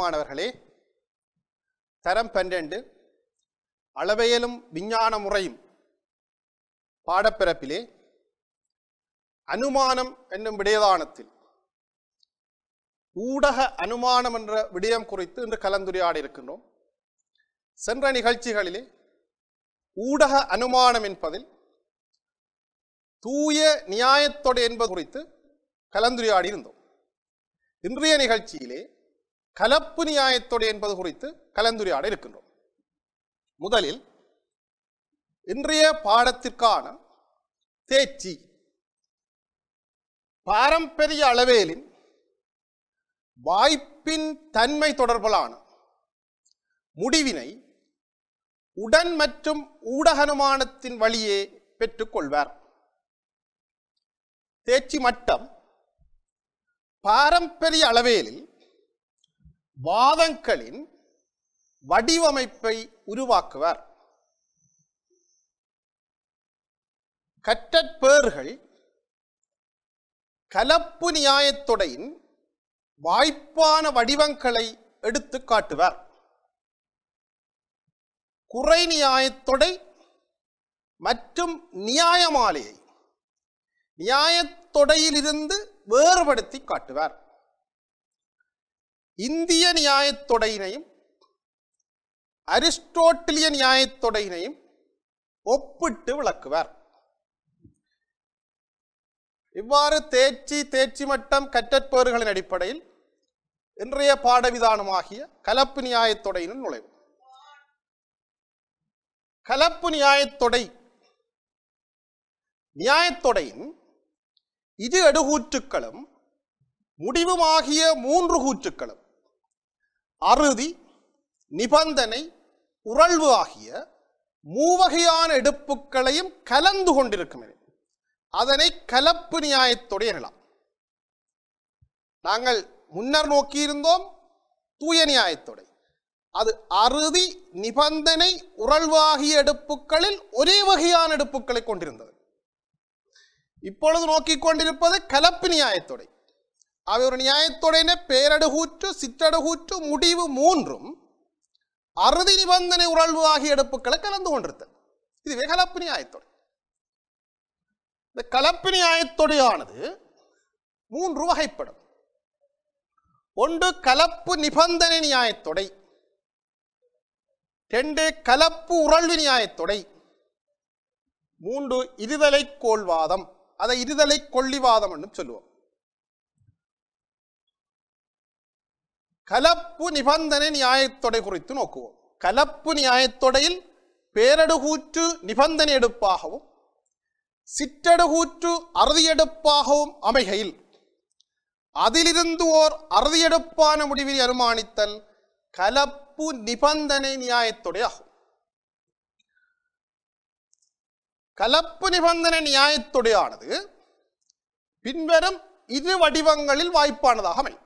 மாணவர்களே தரம் பன்னிரண்டு அளவையலும் விஞ்ஞான முறையும் பாடப்பிறப்பிலே அனுமானம் என்னும் விடயதானத்தில் ஊடக அனுமானம் என்ற விடயம் குறித்து இன்று கலந்துரையாடி இருக்கின்றோம் சென்ற நிகழ்ச்சிகளிலே ஊடக அனுமானம் என்பதில் தூய நியாயத்தொடை என்பது குறித்து கலந்துரையாடி இருந்தோம் இன்றைய நிகழ்ச்சியிலே கலப்பு நியாயத்தொடை என்பது குறித்து கலந்துரையாட இருக்கின்றோம் முதலில் இன்றைய பாடத்திற்கான தேர்ச்சி பாரம்பரிய அளவேலின் வாய்ப்பின் தன்மை தொடர்பிலான முடிவினை உடன் மற்றும் ஊடகனுமானத்தின் வழியே பெற்றுக்கொள்வார் தேர்ச்சி மட்டம் பாரம்பரிய அளவேலில் வாதங்களின் வடிவமைப்பை உருவாக்குவர் கற்றற்பேர்கள் கலப்பு நியாயத்துடையின் வாய்ப்பான வடிவங்களை எடுத்து காட்டுவர் குறை நியாயத்தொடை மற்றும் நியாயமாலையை நியாயத்தொடையிலிருந்து வேறுபடுத்தி காட்டுவார் இந்திய நியாயத்தொடையினையும் அரிஸ்டோட்டிலிய நியாயத்தொடையினையும் ஒப்பிட்டு விளக்குவார் இவ்வாறு தேர்ச்சி தேர்ச்சி மட்டம் கற்றற்பவர்களின் அடிப்படையில் இன்றைய பாடவிதானமாகிய கலப்பு நியாயத்தொடையினுள் நுழைவு கலப்பு நியாயத்தொடை நியாயத்தொடையின் இரு எடுகூற்றுக்களும் முடிவுமாகிய மூன்று கூற்றுக்களும் அறுதி நிபந்தனை உறழ்வு ஆகிய மூவகையான எடுப்புகளையும் கலந்து கொண்டிருக்கும் அதனை கலப்பு நியாயத்துடைய எனலாம் நாங்கள் முன்னர் நோக்கியிருந்தோம் தூய நியாயத்துடைய அது அறுதி நிபந்தனை உறழ்வாகிய எடுப்புகளில் ஒரே வகையான எடுப்புகளை கொண்டிருந்தது இப்பொழுது நோக்கிக் கொண்டிருப்பது கலப்பு நியாயத்துடைய அவை ஒரு நியாயத்துடனே பேரடுகூற்று சிற்றடுகூற்று முடிவு மூன்றும் அறுதி நிபந்தனை உறழ்வு ஆகிய எடுப்புக்களை கலந்து கொண்டிருத்தல் இது கலப்பு நியாயத்தொடை இந்த கலப்பு நியாயத்தொடையானது மூன்று வகைப்படும் ஒன்று கலப்பு நிபந்தனை நியாயத்தொடை ரெண்டு கலப்பு உறழ்வு நியாயத்தொடை மூன்று இருதலை கோள்வாதம் அதை இருதலை கொள்ளிவாதம் என்று சொல்லுவோம் കലപ്പു നിബന്ധന ന്യായത്തൊട കുറിച്ച് നോക്കുക കലപ്പു ന്യായത്തൊടയിൽ പേരടുകൂറ്റു നിബന്ധനയെടുപ്പാകവും சிற்றடுகூற்று அறுதியெடுப்பாகவும் அமைகையில் அதிலிருந்து ஓர் அறுதியெடுப்பான முடிவினை அனுமானித்தல் கலப்பு நிபந்தனை நியாயத்துடையாகும் கலப்பு நிபந்தனை நியாயத்துடையானது பின்வரும் இரு வடிவங்களில் வாய்ப்பானதாக அமையும்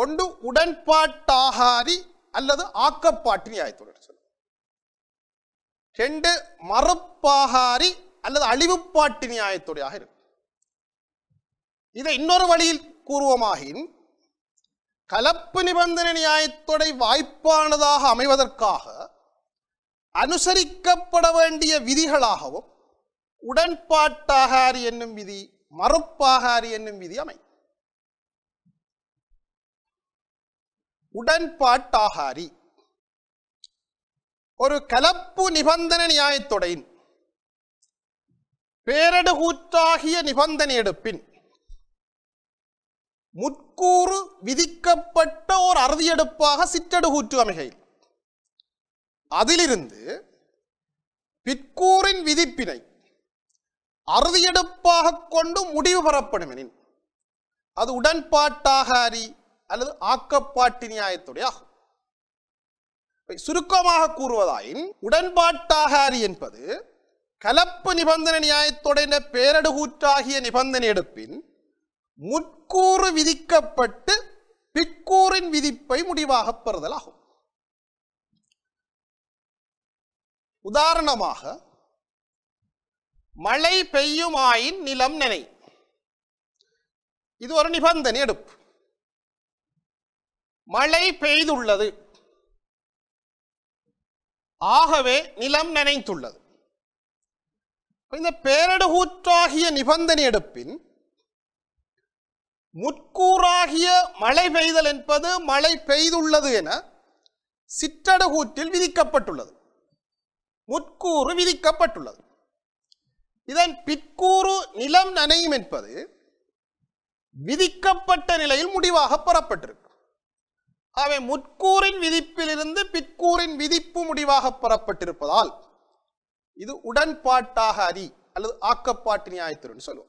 ஒன்று உடன்பாட்டாகாரி அல்லது ஆக்கப்பாட்டினி ஆயத்துடன் சொல்லும் ரெண்டு மறுப்பாகாரி அல்லது அழிவுப்பாட்டு நியாயத்துடையாக இருக்கும் இதை இன்னொரு வழியில் கூறுவோமாகின் கலப்பு நிபந்தனை நியாயத்துடை வாய்ப்பானதாக அமைவதற்காக அனுசரிக்கப்பட வேண்டிய விதிகளாகவும் உடன்பாட்டாகாரி என்னும் விதி மறுப்பாகாரி என்னும் விதி அமையும் உடன்பாட்டாகாரி ஒரு கலப்பு நிபந்தனை நியாயத்துடையின் பேரடுகூற்றாகிய நிபந்தனை எடுப்பின் முற்கூறு விதிக்கப்பட்ட ஓர் அறுதியெடுப்பாக சிற்றடுகூற்று அமைகையில் அதிலிருந்து பிற்கூறின் விதிப்பினை அறுதியெடுப்பாக கொண்டு முடிவு பெறப்படுமெனின் அது உடன்பாட்டாகாரி அல்லது ஆக்கப்பாட்டு நியாயத்துடைய ஆகும் சுருக்கமாக கூறுவதாயின் உடன்பாட்டாகாரி என்பது கலப்பு நிபந்தனை நியாயத்துடைய பேரடுகூற்றாகிய நிபந்தனை எடுப்பின் முற்கூறு விதிக்கப்பட்டு பிற்கூறின் விதிப்பை முடிவாக பெறுதலாகும் உதாரணமாக மழை பெய்யுமாயின் நிலம் நினை இது ஒரு நிபந்தனை எடுப்பு மழை பெய்துள்ளது ஆகவே நிலம் நனைத்துள்ளது இந்த பேரடுகூற்றாகிய நிபந்தனை எடுப்பின் முற்கூறாகிய மழை பெய்தல் என்பது மழை பெய்துள்ளது என சிற்றடுகூற்றில் விதிக்கப்பட்டுள்ளது முற்கூறு விதிக்கப்பட்டுள்ளது இதன் பிற்கூறு நிலம் நனையும் என்பது விதிக்கப்பட்ட நிலையில் முடிவாக பெறப்பட்டிருக்கும் அவை முற்கூறின் விதிப்பிலிருந்து பிற்கூறின் விதிப்பு முடிவாக பெறப்பட்டிருப்பதால் இது உடன்பாட்டாக அறி அல்லது ஆக்கப்பாட்டு நியாயத்திற்கு சொல்லுவோம்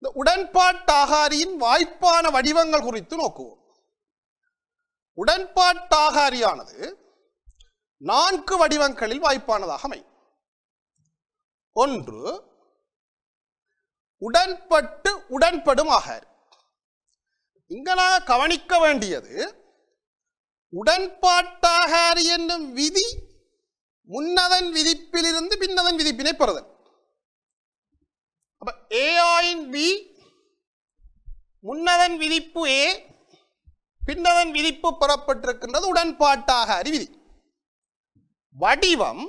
இந்த உடன்பாட்டாகாரியின் வாய்ப்பான வடிவங்கள் குறித்து நோக்குவோம் உடன்பாட்டாகாரியானது நான்கு வடிவங்களில் வாய்ப்பானதாக அமை ஒன்று உடன்பட்டு உடன்படும் ஆகார் இங்கனாக கவனிக்க வேண்டியது உடன்பாட்டாகாரி என்னும் விதி முன்னதன் விதிப்பிலிருந்து பின்னதன் விதிப்பினை பெறுதல் அப்ப ஏஆயின் பி முன்னதன் விதிப்பு ஏ பின்னதன் விதிப்பு பெறப்பட்டிருக்கின்றது உடன்பாட்டாக அறிவிதி வடிவம்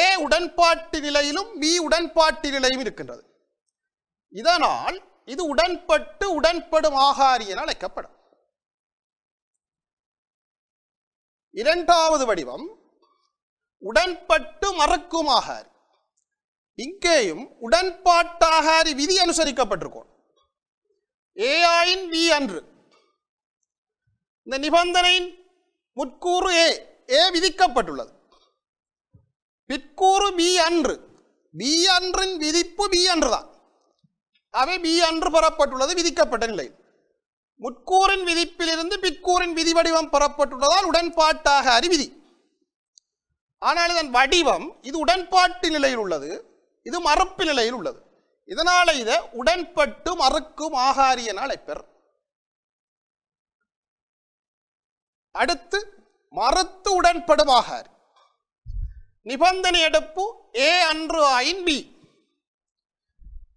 ஏ உடன்பாட்டு நிலையிலும் பி உடன்பாட்டு நிலையும் இருக்கின்றது இதனால் இது உடன்பட்டு உடன்படும் ஆகாரி என அழைக்கப்படும் இரண்டாவது வடிவம் உடன்பட்டு மறக்கும் ஆகாரி இங்கேயும் உடன்பாட்டாகாரி விதி அனுசரிக்கப்பட்டிருக்கும் ஏஆயின் வி அன்று இந்த நிபந்தனையின் முற்கூறு ஏ ஏ விதிக்கப்பட்டுள்ளது பிற்கூறு பி அன்று பி அன்றின் விதிப்பு பி அன்று தான் அவை பி அன்று பெறப்பட்டுள்ளது விதிக்கப்பட்ட நிலையில் முட்கூறின் விதிப்பிலிருந்து பிக்கூரின் விதி வடிவம் பெறப்பட்டுள்ளதால் உடன்பாட்டாக அறிவிதி ஆனால் இதன் வடிவம் இது உடன்பாட்டு நிலையில் உள்ளது இது மறுப்பு நிலையில் உள்ளது இதனால இதை உடன்பட்டு மறுக்கும் ஆகாரிய என அழைப்பர் அடுத்து மறுத்து உடன்படும் ஆகாரி நிபந்தனை எடுப்பு ஏ அன்று ஆயின் பி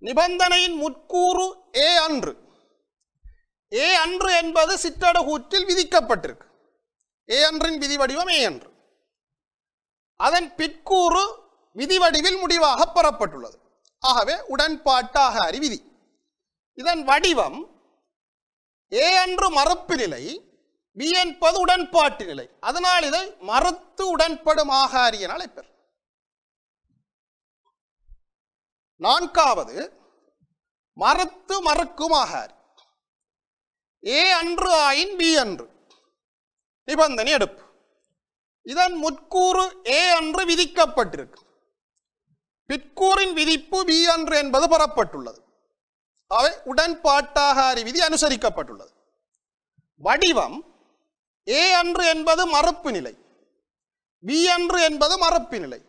நிபந்தனையின் முற்கூறு ஏ அன்று ஏ அன்று என்பது சிற்றடகூற்றில் விதிக்கப்பட்டிருக்கு ஏ அன்றின் விதி வடிவம் ஏ அன்று அதன் பிற்கூறு விதி வடிவில் முடிவாக பெறப்பட்டுள்ளது ஆகவே உடன்பாட்டாக அறிவிதி இதன் வடிவம் ஏ அன்று மறுப்பு நிலை பி என்பது உடன்பாட்டு நிலை அதனால் இதை மறுத்து உடன்படும் ஆகாரி என அழைப்பர் நான்காவது மறத்து மறக்குமாகார் ஏ அன்று ஆயின் பி அன்று நிபந்தனை எடுப்பு இதன் முற்கூறு ஏ அன்று விதிக்கப்பட்டிருக்கு பிற்கூறின் விதிப்பு பி அன்று என்பது பெறப்பட்டுள்ளது அவை உடன்பாட்டாகாரி விதி அனுசரிக்கப்பட்டுள்ளது வடிவம் ஏ அன்று என்பது மறுப்பு நிலை பி அன்று என்பது மறுப்பு நிலை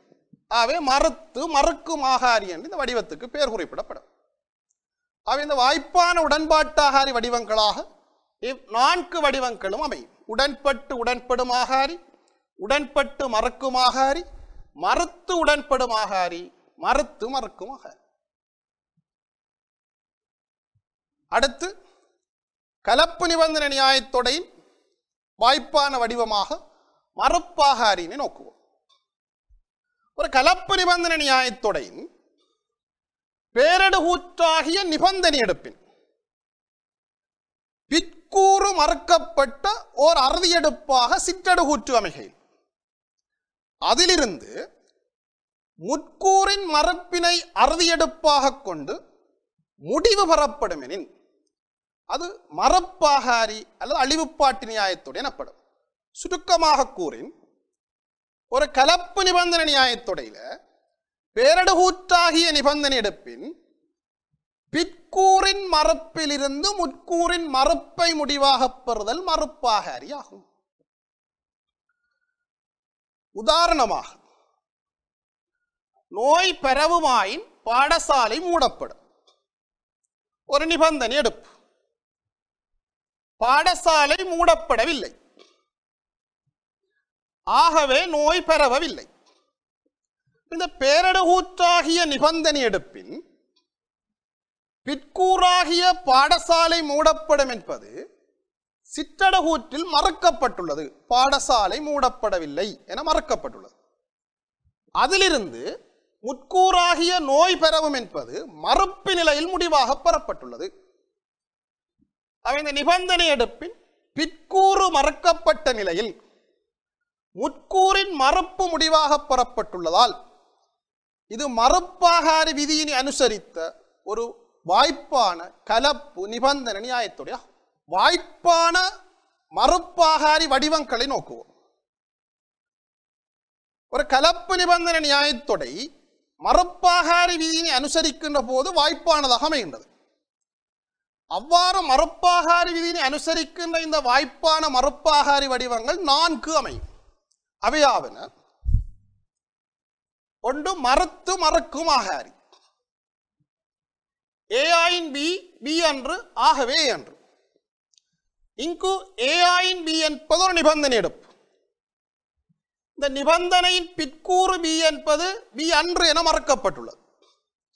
ஆகவே மறுத்து மறுக்கும் ஆகாரி என்று இந்த வடிவத்துக்கு பெயர் குறிப்பிடப்படும் அவை இந்த வாய்ப்பான உடன்பாட்டாகாரி வடிவங்களாக இவ் நான்கு வடிவங்களும் அமையும் உடன்பட்டு உடன்படும் ஆகாரி உடன்பட்டு ஆகாரி மறுத்து உடன்படும் ஆகாரி மறுத்து ஆகாரி அடுத்து கலப்பு நிபந்தனை நியாயத்தொடையின் வாய்ப்பான வடிவமாக மறுப்பாகாரினை நோக்குவோம் ஒரு கலப்பு நிபந்தனை நியாயத்தொடையின் பேரடுகூற்றாகிய நிபந்தனை எடுப்பின் பிற்கூறு மறுக்கப்பட்ட ஓர் அறுதியெடுப்பாக சிற்றடுகூற்று அமைகையில் அதிலிருந்து முற்கூறின் மறுப்பினை அறுதியெடுப்பாக கொண்டு முடிவு பெறப்படுமெனின் அது மரப்பாகாரி அல்லது அழிவுப்பாட்டு நியாயத்தோடு எனப்படும் சுருக்கமாக கூறின் ஒரு கலப்பு நிபந்தனை நியாயத்தொடையில் பேரடகூற்றாகிய நிபந்தனை எடுப்பின் பிற்கூரின் மறுப்பிலிருந்து முற்கூரின் மறுப்பை முடிவாகப் பெறுதல் மறுப்பாக அறியாகும் உதாரணமாக நோய் பரவுமாயின் பாடசாலை மூடப்படும் ஒரு நிபந்தனை எடுப்பு பாடசாலை மூடப்படவில்லை ஆகவே நோய் பரவவில்லை இந்த பேரடகூற்றாகிய நிபந்தனை எடுப்பின் பிற்கூறாகிய பாடசாலை மூடப்படும் என்பது சிற்றடகூற்றில் மறுக்கப்பட்டுள்ளது பாடசாலை மூடப்படவில்லை என மறுக்கப்பட்டுள்ளது அதிலிருந்து முற்கூறாகிய நோய் பெறவும் என்பது மறுப்பு நிலையில் முடிவாக பெறப்பட்டுள்ளது இந்த நிபந்தனை எடுப்பின் பிற்கூறு மறுக்கப்பட்ட நிலையில் முற்கூரின் மறுப்பு முடிவாக பெறப்பட்டுள்ளதால் ഇത് മറുപ്പാഹാര വിധിയിനെ അനുസരിച്ച് ഒരു വായ്പാണ് കലപ്പു നിബന്ധന ന്യായത്തോടെ വായ്പാണ് മറുപ്പാഹാരി വടിവങ്കളി നോക്കുക ഒരു കലപ്പ് നിബന്ധന ന്യായത്തോടെ മറുപ്പാഹാര വിധിയെ അനുസരിക്കേണ്ട പോത് വായ്പാണത് അഹമയുണ്ടത് அவ்வாறு மறுப்பாகாரி விதியினை அனுசரிக்கின்ற இந்த வாய்ப்பான மறுப்பாகாரி வடிவங்கள் நான்கு அமையும் அவையாவன ஒன்று மறத்து மறக்கும் ஆகாரி ஏஆயின் பி பி என்று ஆகவே என்று இங்கு ஏஆயின் பி என்பது ஒரு நிபந்தனை எடுப்பு இந்த நிபந்தனையின் பிற்கூறு பி என்பது பி அன்று என மறக்கப்பட்டுள்ளது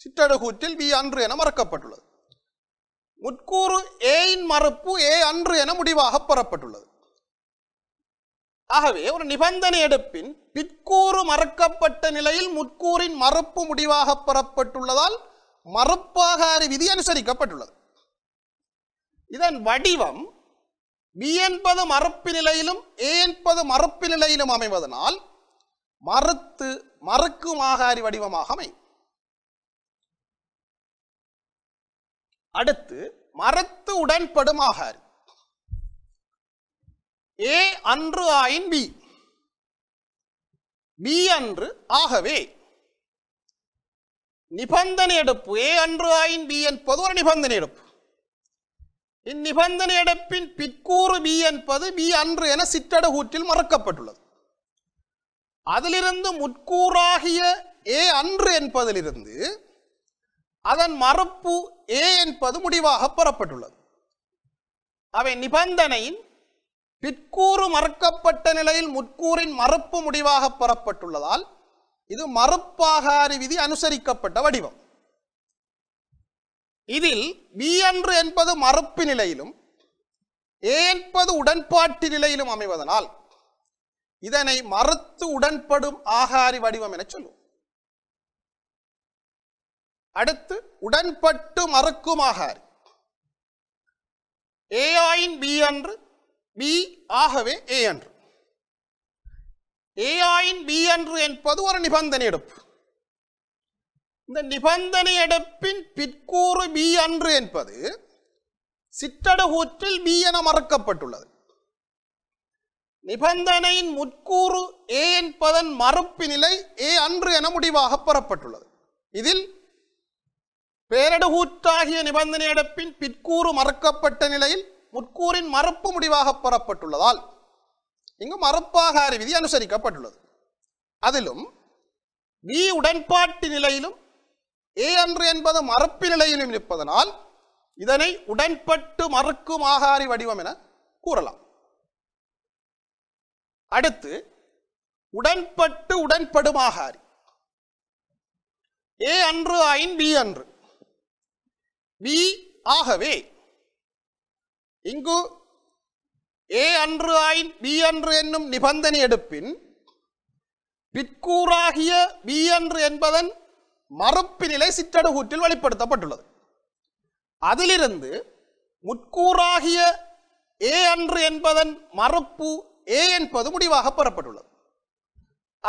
சிற்றடுகூற்றில் பி அன்று என மறக்கப்பட்டுள்ளது முற்கூறு ஏயின் மறுப்பு ஏ அன்று என முடிவாக பெறப்பட்டுள்ளது ஆகவே ஒரு நிபந்தனை எடுப்பின் பிற்கூறு மறுக்கப்பட்ட நிலையில் முற்கூறின் மறுப்பு முடிவாக பெறப்பட்டுள்ளதால் மறுப்பாகாறு விதி அனுசரிக்கப்பட்டுள்ளது இதன் வடிவம் பி என்பது மறுப்பு நிலையிலும் ஏ என்பது மறுப்பு நிலையிலும் அமைவதனால் மறுத்து மறுக்கும் ஆகாரி வடிவமாக அமையும் அடுத்து மறுத்து உடன்படும் ஆகாரி ஏ அன்று ஆயின் பி பி அன்று ஆகவே நிபந்தனை எடுப்பு ஏ அன்று ஆயின் பி என்பது ஒரு நிபந்தனை எடுப்பு இந்நிபந்தனை எடுப்பின் பிற்கூறு பி என்பது பி அன்று என சிற்றடகூற்றில் மறக்கப்பட்டுள்ளது அதிலிருந்து முட்கூறாகிய ஏ அன்று என்பதிலிருந்து அதன் மறுப்பு ஏ என்பது முடிவாக பெறப்பட்டுள்ளது அவை நிபந்தனையின் பிற்கூறு மறுக்கப்பட்ட நிலையில் முற்கூறின் மறுப்பு முடிவாக பெறப்பட்டுள்ளதால் இது மறுப்பாகாரி விதி அனுசரிக்கப்பட்ட வடிவம் இதில் பி அன்று என்பது மறுப்பு நிலையிலும் ஏ என்பது உடன்பாட்டு நிலையிலும் அமைவதனால் இதனை மறுத்து உடன்படும் ஆகாரி வடிவம் என சொல்லுவோம் அடுத்து உடன்பட்டு மறுக்கும் ஆகாரி ஏஆயின் பி அன்று பி ஆகவே ஏ என்று ஆயின் பி என்று என்பது ஒரு நிபந்தனை எடுப்பு இந்த நிபந்தனை எடுப்பின் பிற்கூறு பி அன்று என்பது சிற்றடகூற்றில் பி என மறுக்கப்பட்டுள்ளது நிபந்தனையின் முற்கூறு ஏ என்பதன் மறுப்பு நிலை ஏ அன்று என முடிவாக பெறப்பட்டுள்ளது இதில் பேரடகூற்றாகிய நிபந்தனை எடுப்பின் பிற்கூறு மறுக்கப்பட்ட நிலையில் உட்கூறின் மறுப்பு முடிவாக பெறப்பட்டுள்ளதால் இங்கு மறுப்பாக விதி அனுசரிக்கப்பட்டுள்ளது அதிலும் வி உடன்பாட்டு நிலையிலும் ஏ அன்று என்பது மறுப்பு நிலையிலும் இருப்பதனால் இதனை உடன்பட்டு மறுக்கும் ஆகாரி வடிவம் என கூறலாம் அடுத்து உடன்பட்டு உடன்படும் ஆகாரி ஏ அன்று ஐன் பி அன்று பி ஆகவே இங்கு ஏ அன்று ஆயின் பி அன்று என்னும் நிபந்தனை எடுப்பின் பிற்கூறாகிய பி அன்று என்பதன் மறுப்பினிலை நிலை சிற்றடுகூற்றில் வெளிப்படுத்தப்பட்டுள்ளது அதிலிருந்து முற்கூறாகிய ஏ அன்று என்பதன் மறுப்பு ஏ என்பது முடிவாக பெறப்பட்டுள்ளது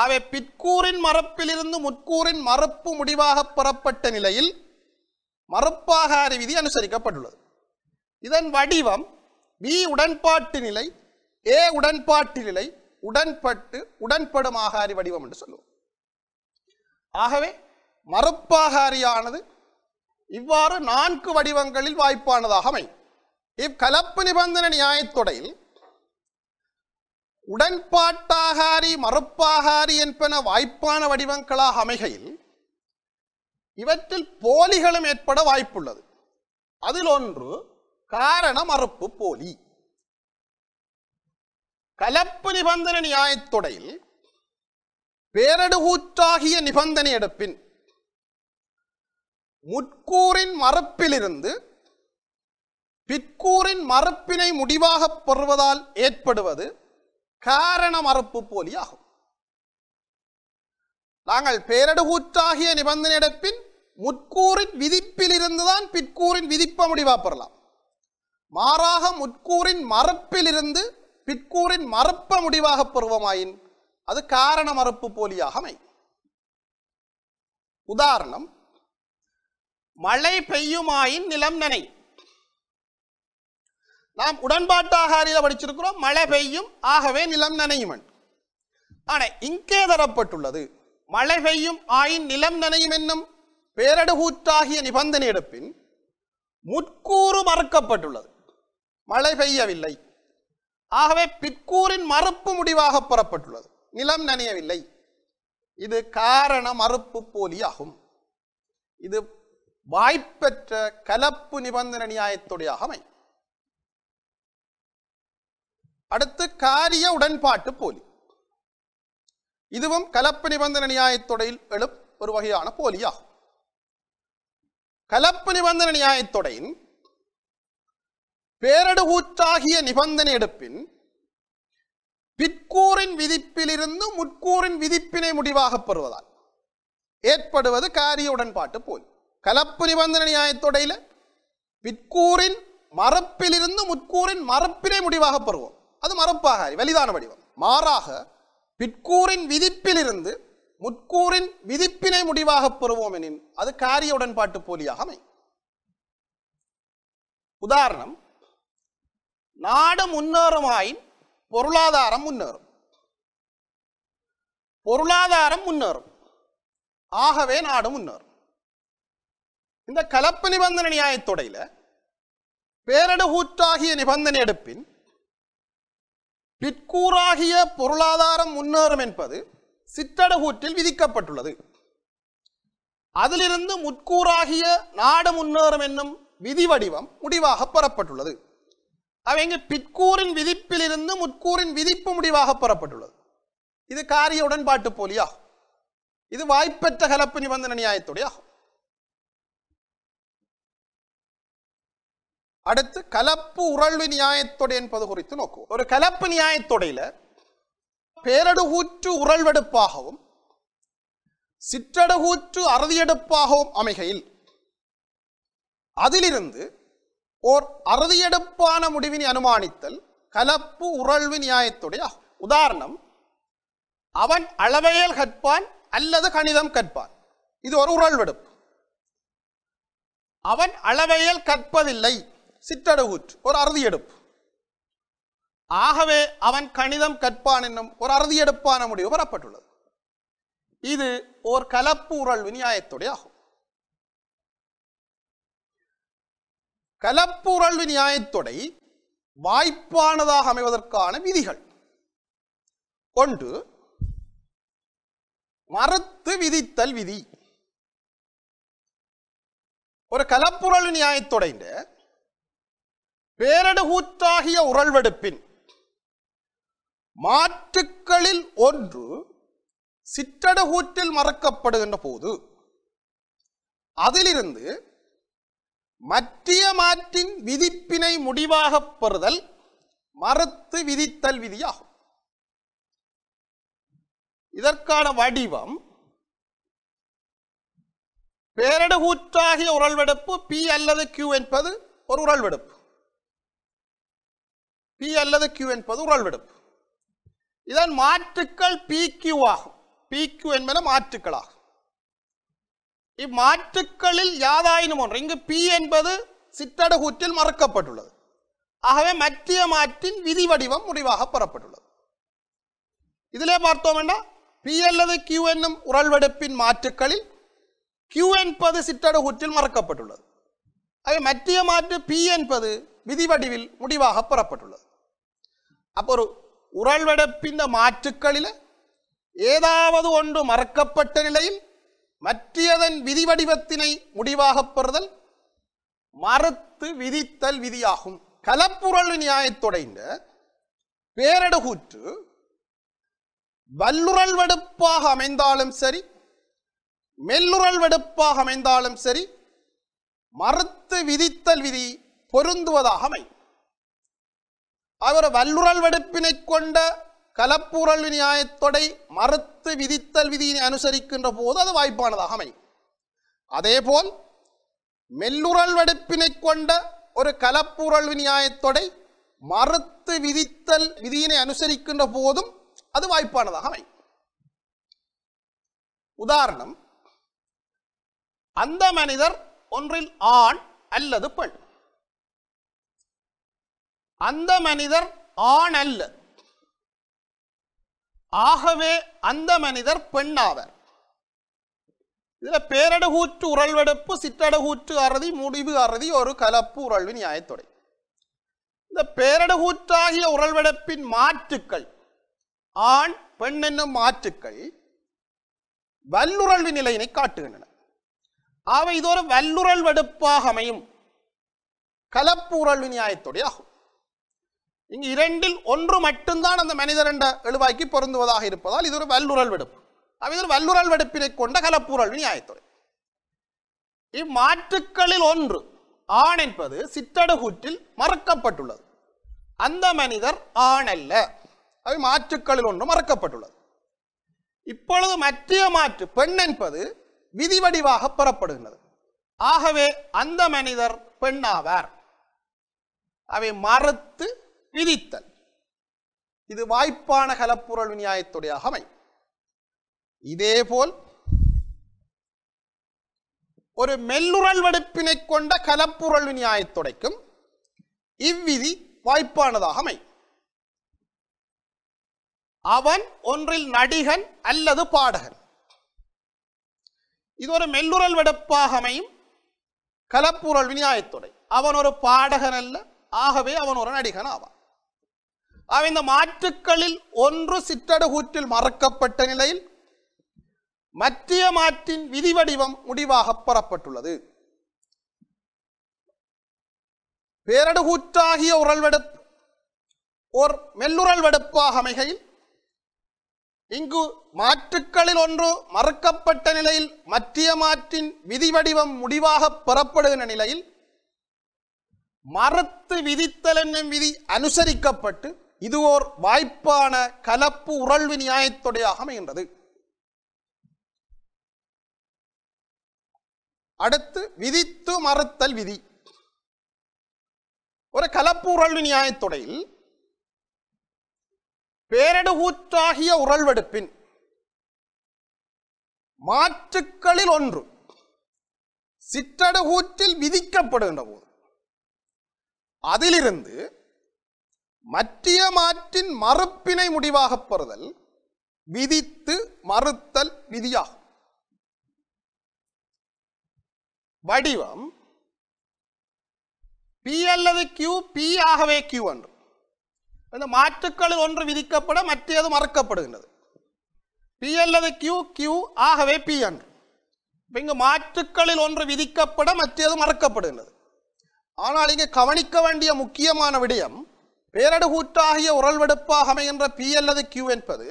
அவை பிற்கூறின் மறுப்பிலிருந்து முற்கூறின் மறுப்பு முடிவாக பெறப்பட்ட நிலையில் மறுப்பாகாரி விதி அனுசரிக்கப்பட்டுள்ளது இதன் வடிவம் பி உடன்பாட்டு நிலை ஏ உடன்பாட்டு நிலை உடன்பட்டு உடன்படும் ஆகாரி வடிவம் என்று சொல்லுவோம் ஆகவே மறுப்பாகாரியானது இவ்வாறு நான்கு வடிவங்களில் வாய்ப்பானதாக அமையும் இக்கலப்பு நிபந்தனை நியாயத்தொடையில் உடன்பாட்டாகாரி மறுப்பாகாரி என்பன வாய்ப்பான வடிவங்களாக அமைகையில் இவற்றில் போலிகளும் ஏற்பட வாய்ப்புள்ளது அதில் ஒன்று மறுப்பு போலி கலப்பு കലപ്പ് നിബന്ധന பேரடுகூற்றாகிய நிபந்தனை எடுப்பின் முட்கூறின் மறுப்பிலிருந்து பிற்கூறின் மறுப்பினை முடிவாக பெறுவதால் ஏற்படுவது காரண மறுப்பு போலி ஆகும் நாங்கள் பேரடுகூற்றாகிய நிபந்தனையெடுப்பின் முற்கூறின் விதிப்பிலிருந்துதான் பிற்கூறின் விதிப்ப முடிவா பெறலாம் மாறாக முற்கூறின் மறுப்பிலிருந்து பிற்கூறின் மறுப்ப முடிவாக பருவமாயின் அது காரண மறுப்பு போலியாக அமை உதாரணம் மழை பெய்யுமாயின் நிலம் நனை நாம் உடன்பாட்டு ஆகாரியில் படிச்சிருக்கிறோம் மழை பெய்யும் ஆகவே நிலம் நனையும் ஆனால் இங்கே தரப்பட்டுள்ளது மழை பெய்யும் ஆயின் நிலம் நனையும் என்னும் பேரடுகூற்றாகிய நிபந்தனை எடுப்பின் முற்கூறு மறுக்கப்பட்டுள்ளது மழை பெய்யவில்லை ஆகவே பிற்கூரின் மறுப்பு முடிவாக புறப்பட்டுள்ளது நிலம் நனையவில்லை இது காரண மறுப்பு போலி ஆகும் இது வாய்ப்பெற்ற கலப்பு நிபந்தனை நியாயத்துடையாக அமை அடுத்து காரிய உடன்பாட்டு போலி இதுவும் கலப்பு நிபந்தனை நியாயத்தொடையில் எழும் ஒரு வகையான போலியாகும் கலப்பு நிபந்தனை நியாயத்தொடையின் பேரடுகூற்றாகிய நிபந்தனை எடுப்பின் பிற்கூறின் விதிப்பிலிருந்து முற்கூறின் விதிப்பினை முடிவாகப் பெறுவதால் ஏற்படுவது காரிய உடன்பாட்டு போல் கலப்பு நிபந்தனை நியாயத்தொடையில பிற்கூறின் மரப்பிலிருந்து முற்கூறின் மறுப்பினை முடிவாக பெறுவோம் அது மரப்பாக வலிதான வடிவம் மாறாக பிற்கூறின் விதிப்பிலிருந்து முற்கூறின் விதிப்பினை முடிவாக பெறுவோம் எனின் அது காரிய உடன்பாட்டு போலியாக அமையும் உதாரணம் நாடு முன்னேறுமாயின் பொருளாதாரம் முன்னேறும் பொருளாதாரம் முன்னேறும் ஆகவே நாடு முன்னேறும் இந்த கலப்பு நிபந்தனை நியாயத்துடையில பேரடுகூற்றாகிய நிபந்தனை எடுப்பின் பிற்கூறாகிய பொருளாதாரம் முன்னேறும் என்பது சிற்றடுகூற்றில் விதிக்கப்பட்டுள்ளது அதிலிருந்து முற்கூறாகிய நாடு முன்னேறும் என்னும் விதி வடிவம் முடிவாக பெறப்பட்டுள்ளது அவை இங்கு பிற்கூரின் விதிப்பிலிருந்து முற்கூரின் விதிப்பு முடிவாக பெறப்பட்டுள்ளது இது காரிய உடன்பாட்டு போலியா இது வாய்ப்பற்ற கலப்பு நிபந்தனை நியாயத்துடைய அடுத்து கலப்பு உறழ்வு நியாயத்தொடை என்பது குறித்து நோக்கும் ஒரு கலப்பு நியாயத்தொடையில பேரடுகூற்று உறழ்வெடுப்பாகவும் சிற்றடுகூற்று அறுதியெடுப்பாகவும் அமைகையில் அதிலிருந்து ஓர் அறுதியெடுப்பான முடிவினை அனுமானித்தல் கலப்பு உறழ்வு நியாயத்துடைய உதாரணம் அவன் அளவையல் கற்பான் அல்லது கணிதம் கற்பான் இது ஒரு உறழ்வெடுப்பு அவன் அளவையல் கற்பதில்லை சிற்றடகூற்று ஒரு அறுதியெடுப்பு ஆகவே அவன் கணிதம் கற்பான் என்னும் ஒரு அறுதியெடுப்பான முடிவு பெறப்பட்டுள்ளது இது ஓர் கலப்பு உறழ்வு நியாயத்துடைய ஆகும் கலப்புரல்வி நியாயத்தொடை வாய்ப்பானதாக அமைவதற்கான விதிகள் கொண்டு மறுத்து விதித்தல் விதி ஒரு கலப்புரல் நியாயத்தொடைந்த பேரடுகூற்றாகிய உறழ்வெடுப்பின் மாற்றுக்களில் ஒன்று சிற்றடுகூற்றில் மறக்கப்படுகின்ற போது அதிலிருந்து மற்றிய மாற்றின் விதிப்பினை முடிவாகப் பெறுதல் மறுத்து விதித்தல் விதியாகும் இதற்கான வடிவம் பேரடகூற்றாகிய உரள்வெடுப்பு பி அல்லது கியூ என்பது ஒரு உரள்வெடுப்பு பி அல்லது கியூ என்பது உரள்வெடுப்பு இதன் மாற்றுக்கள் பி கியூ ஆகும் பி கியூ என்பன மாற்றுக்களாகும் இம்மாற்றுக்களில் யாதாயினும் ஒன்று இங்கு பி என்பது சித்தடகூற்றில் மறக்கப்பட்டுள்ளது ஆகவே மத்திய மாற்றின் விதி வடிவம் முடிவாக பெறப்பட்டுள்ளது இதிலே பார்த்தோம் வேண்டா பி அல்லது கியூ என்னும் உறழ்வெடுப்பின் மாற்றுக்களில் கியூ என்பது சித்தடகூற்றில் மறக்கப்பட்டுள்ளது ஆகவே மத்திய மாற்று பி என்பது விதி வடிவில் முடிவாக பெறப்பட்டுள்ளது அப்போ ஒரு உறழ்வெடுப்பின் மாற்றுக்களில் ஏதாவது ஒன்று மறக்கப்பட்ட நிலையில் மற்றியதன் விதி வடிவத்தினை முடிவாக பெறுதல் மறுத்து விதித்தல் விதியாகும் கலப்புரள் நியாயத்துடைந்த பேரடகூற்று வல்லுரல் வெடுப்பாக அமைந்தாலும் சரி மெல்லுரல் வெடுப்பாக அமைந்தாலும் சரி மறுத்து விதித்தல் விதி பொருந்துவதாக அமையும் அவர் வல்லுரல் வெடுப்பினை கொண்ட கலப்புரல் நியாயத்தொடை மறுத்து விதித்தல் விதியினை அனுசரிக்கின்ற போது அது வாய்ப்பானதாக அமையும் அதேபோல் மெல்லுரல் வெடுப்பினை கொண்ட ஒரு கலப்புரல் நியாயத்தொடை மறுத்து விதித்தல் விதியினை அனுசரிக்கின்ற போதும் அது வாய்ப்பானதாக அமையும் உதாரணம் அந்த மனிதர் ஒன்றில் ஆண் அல்லது பெண் அந்த மனிதர் ஆண் அல்ல ஆகவே அந்த மனிதர் பெண்ணாவர் ஆவர் இதுல பேரடகூற்று உறழ்வெடுப்பு சிற்றடகூற்று அறுதி முடிவு அறுதி ஒரு கலப்பு உறழ்வு நியாயத்துறை இந்த பேரடகூற்றாகிய உறழ்வெடுப்பின் மாற்றுக்கள் ஆண் பெண் என்னும் மாற்றுக்கள் வல்லுறழ்வு நிலையினை காட்டுகின்றன ஆக இது ஒரு வெடுப்பாக அமையும் கலப்பு உறழ்வு நியாயத்துறை ஆகும் இங்கு இரண்டில் ஒன்று மட்டும்தான் அந்த மனிதர் என்ற எழுவாய்க்கு பொருந்துவதாக இருப்பதால் இது ஒரு வல்லுறல் வெடுப்பு அவை ஒரு வல்லுறல் வெடுப்பினை கொண்ட கலப்புரல் நியாயத்துறை இம்மாற்றுக்களில் ஒன்று ஆண் என்பது சிற்றடுகூற்றில் மறக்கப்பட்டுள்ளது அந்த மனிதர் ஆண் அல்ல அவை மாற்றுக்களில் ஒன்று மறக்கப்பட்டுள்ளது இப்பொழுது மற்றைய மாற்று பெண் என்பது விதிவடிவாக பெறப்படுகின்றது ஆகவே அந்த மனிதர் பெண்ணாவார் அவை மறுத்து விதித்தல் இது வாய்ப்பான கலப்புரல் விநியாயத்துடைய அகமை இதேபோல் ஒரு மெல்லுரல் வெடிப்பினை கொண்ட கலப்புரல் நியாயத்துடைக்கும் இவ்விதி வாய்ப்பானதாக அமை அவன் ஒன்றில் நடிகன் அல்லது பாடகன் இது ஒரு மெல்லுரல் வெடுப்பாக அமையும் கலப்புரல் விநியாயத்துடை அவன் ஒரு பாடகன் அல்ல ஆகவே அவன் ஒரு நடிகன் ஆவான் இந்த மாற்றுக்களில் ஒன்று சிற்றடகூற்றில் மறக்கப்பட்ட நிலையில் மத்திய மாற்றின் விதி வடிவம் முடிவாக பெறப்பட்டுள்ளது பேரடுகூற்றாகிய வெடுப்பு ஓர் வெடுப்பாக அமைகையில் இங்கு மாற்றுக்களில் ஒன்று மறுக்கப்பட்ட நிலையில் மத்திய மாற்றின் விதி வடிவம் முடிவாக பெறப்படுகின்ற நிலையில் மறுத்து விதித்தல் என்னும் விதி அனுசரிக்கப்பட்டு இது ஓர் வாய்ப்பான கலப்பு உறழ்வு நியாயத்துடையாக அமைகின்றது அடுத்து விதித்து மறுத்தல் விதி ஒரு கலப்பு உறழ்வு நியாயத்துடையில் பேரடுகூற்றாகிய உறழ்வெடுப்பின் மாற்றுக்களில் ஒன்று சிற்றடுகூற்றில் விதிக்கப்படுகின்ற போது அதிலிருந்து மற்றிய மாற்றின் மறுப்பினை முடிவாக பெறுதல் விதித்து மறுத்தல் விதியாகும் வடிவம் பி அல்லது கியூ பி ஆகவே கியூ என்று இந்த மாற்றுக்களில் ஒன்று விதிக்கப்பட மற்றது மறுக்கப்படுகின்றது பி அல்லது கியூ கியூ ஆகவே பி என்று இங்கு மாற்றுக்களில் ஒன்று விதிக்கப்பட மற்றது மறுக்கப்படுகின்றது ஆனால் இங்கு கவனிக்க வேண்டிய முக்கியமான விடயம் பேரடுகூற்றாகிய உரல் வெடுப்பாக அமைகின்ற பி அல்லது கியூ என்பது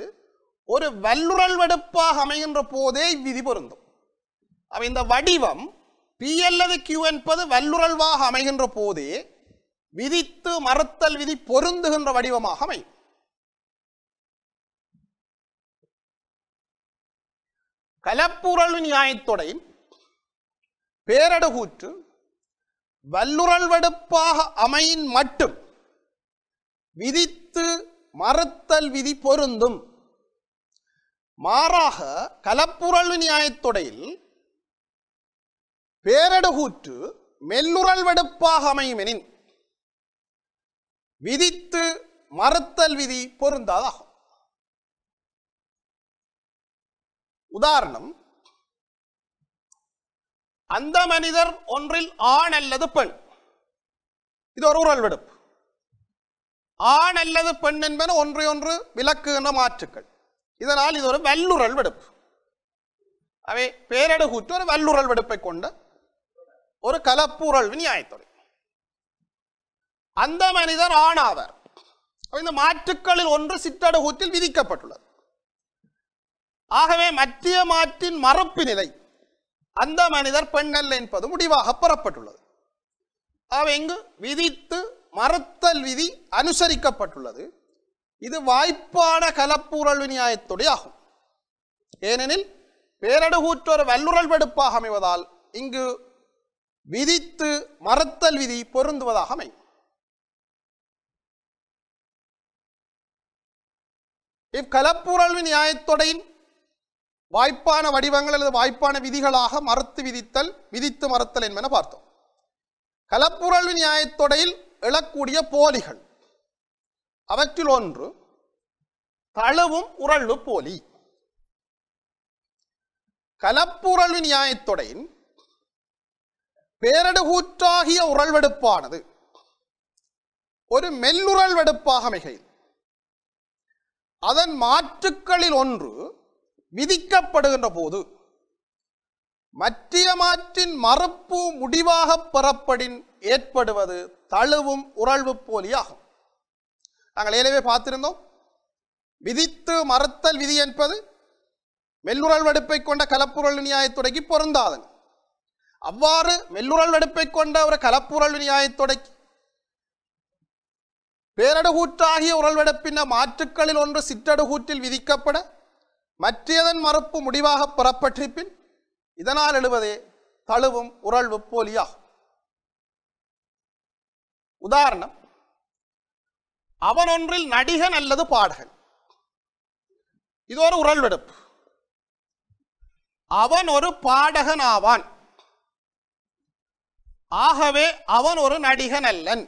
ஒரு வல்லுரல் வெடுப்பாக அமைகின்ற போதே இவ்விதி பொருந்தும் அப்போ இந்த வடிவம் பி அல்லது கியூ என்பது வல்லுரல்வாக அமைகின்ற போதே விதித்து மறுத்தல் விதி பொருந்துகின்ற வடிவமாக அமையும் கலப்புரல் நியாயத்துடையும் பேரடுகூற்று வல்லுரல் வெடுப்பாக அமையின் மட்டும் விதித்து மறுத்தல் விதி பொருந்தும் மாறாக கலப்புரல் நியாயத்தொடையில் பேரடுகூற்று மெல்லுரல் வெடுப்பாக அமையுமெனின் விதித்து மறுத்தல் விதி பொருந்தாதாகும் உதாரணம் அந்த மனிதர் ஒன்றில் ஆண் அல்லது பெண் இது ஒரு உரல் வெடுப்பு ஆண் அல்லது பெண் என்பன ஒன்றை ஒன்று விளக்குகின்ற மாற்றுக்கள் இதனால் இது ஒரு வல்லுறல் வெடுப்பு அவை பேரடுகூற்று ஒரு வல்லுறல் வெடுப்பை கொண்டு ஒரு கலப்புரல்வு நியாயத்துறை அந்த மனிதர் ஆணாவர் இந்த மாற்றுக்களில் ஒன்று சிற்றடுகூற்றில் விதிக்கப்பட்டுள்ளது ஆகவே மத்திய மாற்றின் மறுப்பு நிலை அந்த மனிதர் பெண்ணல்ல என்பது முடிவாக பெறப்பட்டுள்ளது ஆகவே இங்கு விதித்து மறுத்தல் விதி அனுசரிக்கப்பட்டுள்ளது இது வாய்ப்பான கலப்புரல்வு நியாயத்துடைய ஆகும் ஏனெனில் பேரடுகூற்றோர் வல்லுறல் வெடுப்பாக அமைவதால் இங்கு விதித்து மறுத்தல் விதி பொருந்துவதாக அமையும் இக்கலப்புரல்வு நியாயத்தொடையின் வாய்ப்பான வடிவங்கள் அல்லது வாய்ப்பான விதிகளாக மறுத்து விதித்தல் விதித்து மறுத்தல் என்பன பார்த்தோம் கலப்புரல்வு நியாயத்தொடையில் எழக்கூடிய போலிகள் அவற்றில் ஒன்று தழுவும் உரள்ளு போலி கலப்புரள் நியாயத்தொடையின் பேரடுகூற்றாகிய உறழ்வெடுப்பானது ஒரு வெடுப்பாக மிகையில் அதன் மாற்றுக்களில் ஒன்று விதிக்கப்படுகின்ற போது மற்றியமாற்றின் மறுப்பு முடிவாக பெறப்படின் ஏற்படுவது தழுவும் உறழ்வு போலியாகும் நாங்கள் ஏலவே பார்த்திருந்தோம் விதித்து மறுத்தல் விதி என்பது மெல்லுரல் வடுப்பை கொண்ட கலப்புரல் நியாயத்துடைக்கு பொருந்தாதன் அவ்வாறு மெல்லுரல் வடுப்பை கொண்ட ஒரு கலப்புரல் நியாயத்துடைக்கு பேரடுகூற்றாகிய உரல்வெடுப்பின மாற்றுக்களில் ஒன்று சிற்றடுகூற்றில் விதிக்கப்பட மற்றியதன் மறுப்பு முடிவாக புறப்பட்டிருப்பின் இதனால் எழுவதே தழுவும் உறழ்வு போலியா உதாரணம் அவனொன்றில் நடிகன் அல்லது பாடகன் இது ஒரு உரல்வெடுப்பு அவன் ஒரு பாடகன் ஆவான் ஆகவே அவன் ஒரு நடிகன் அல்லன்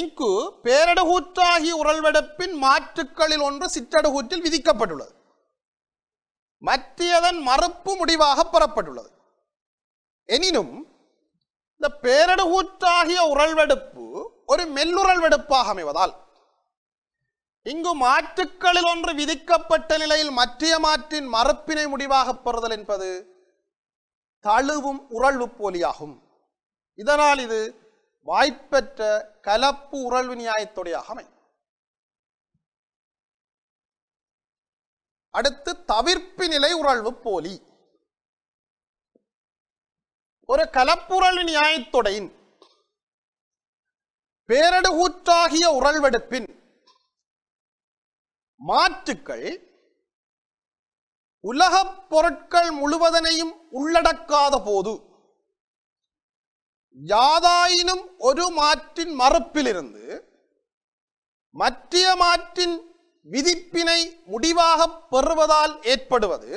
இங்கு பேரடுகூற்றாகி உரல்வெடுப்பின் மாற்றுக்களில் ஒன்று சிற்றடுகூற்றில் விதிக்கப்பட்டுள்ளது மற்றியதன் மறுப்பு முடிவாக பெறப்பட்டுள்ளது எனினும் இந்த பேரடுகூற்றாகிய உறழ்வெடுப்பு ஒரு வெடுப்பாக அமைவதால் இங்கு மாற்றுக்களில் ஒன்று விதிக்கப்பட்ட நிலையில் மற்றிய மாற்றின் மறுப்பினை முடிவாக பெறுதல் என்பது தழுவும் உறழ்வு போலியாகும் இதனால் இது வாய்ப்பற்ற கலப்பு உறழ்வு நியாயத்துடையாக அமையும் அடுத்து தவிர்ப்பு நிலை உறழ்வு போலி ஒரு கலப்புரள் நியாயத்துடையின் பேரடுகூற்றாகிய உறழ்வெடுப்பின் மாற்றுக்கள் உலகப் பொருட்கள் முழுவதனையும் உள்ளடக்காத போது யாதாயினும் ஒரு மாற்றின் மறுப்பிலிருந்து மற்றிய மாற்றின் விதிப்பினை முடிவாக பெறுவதால் ஏற்படுவது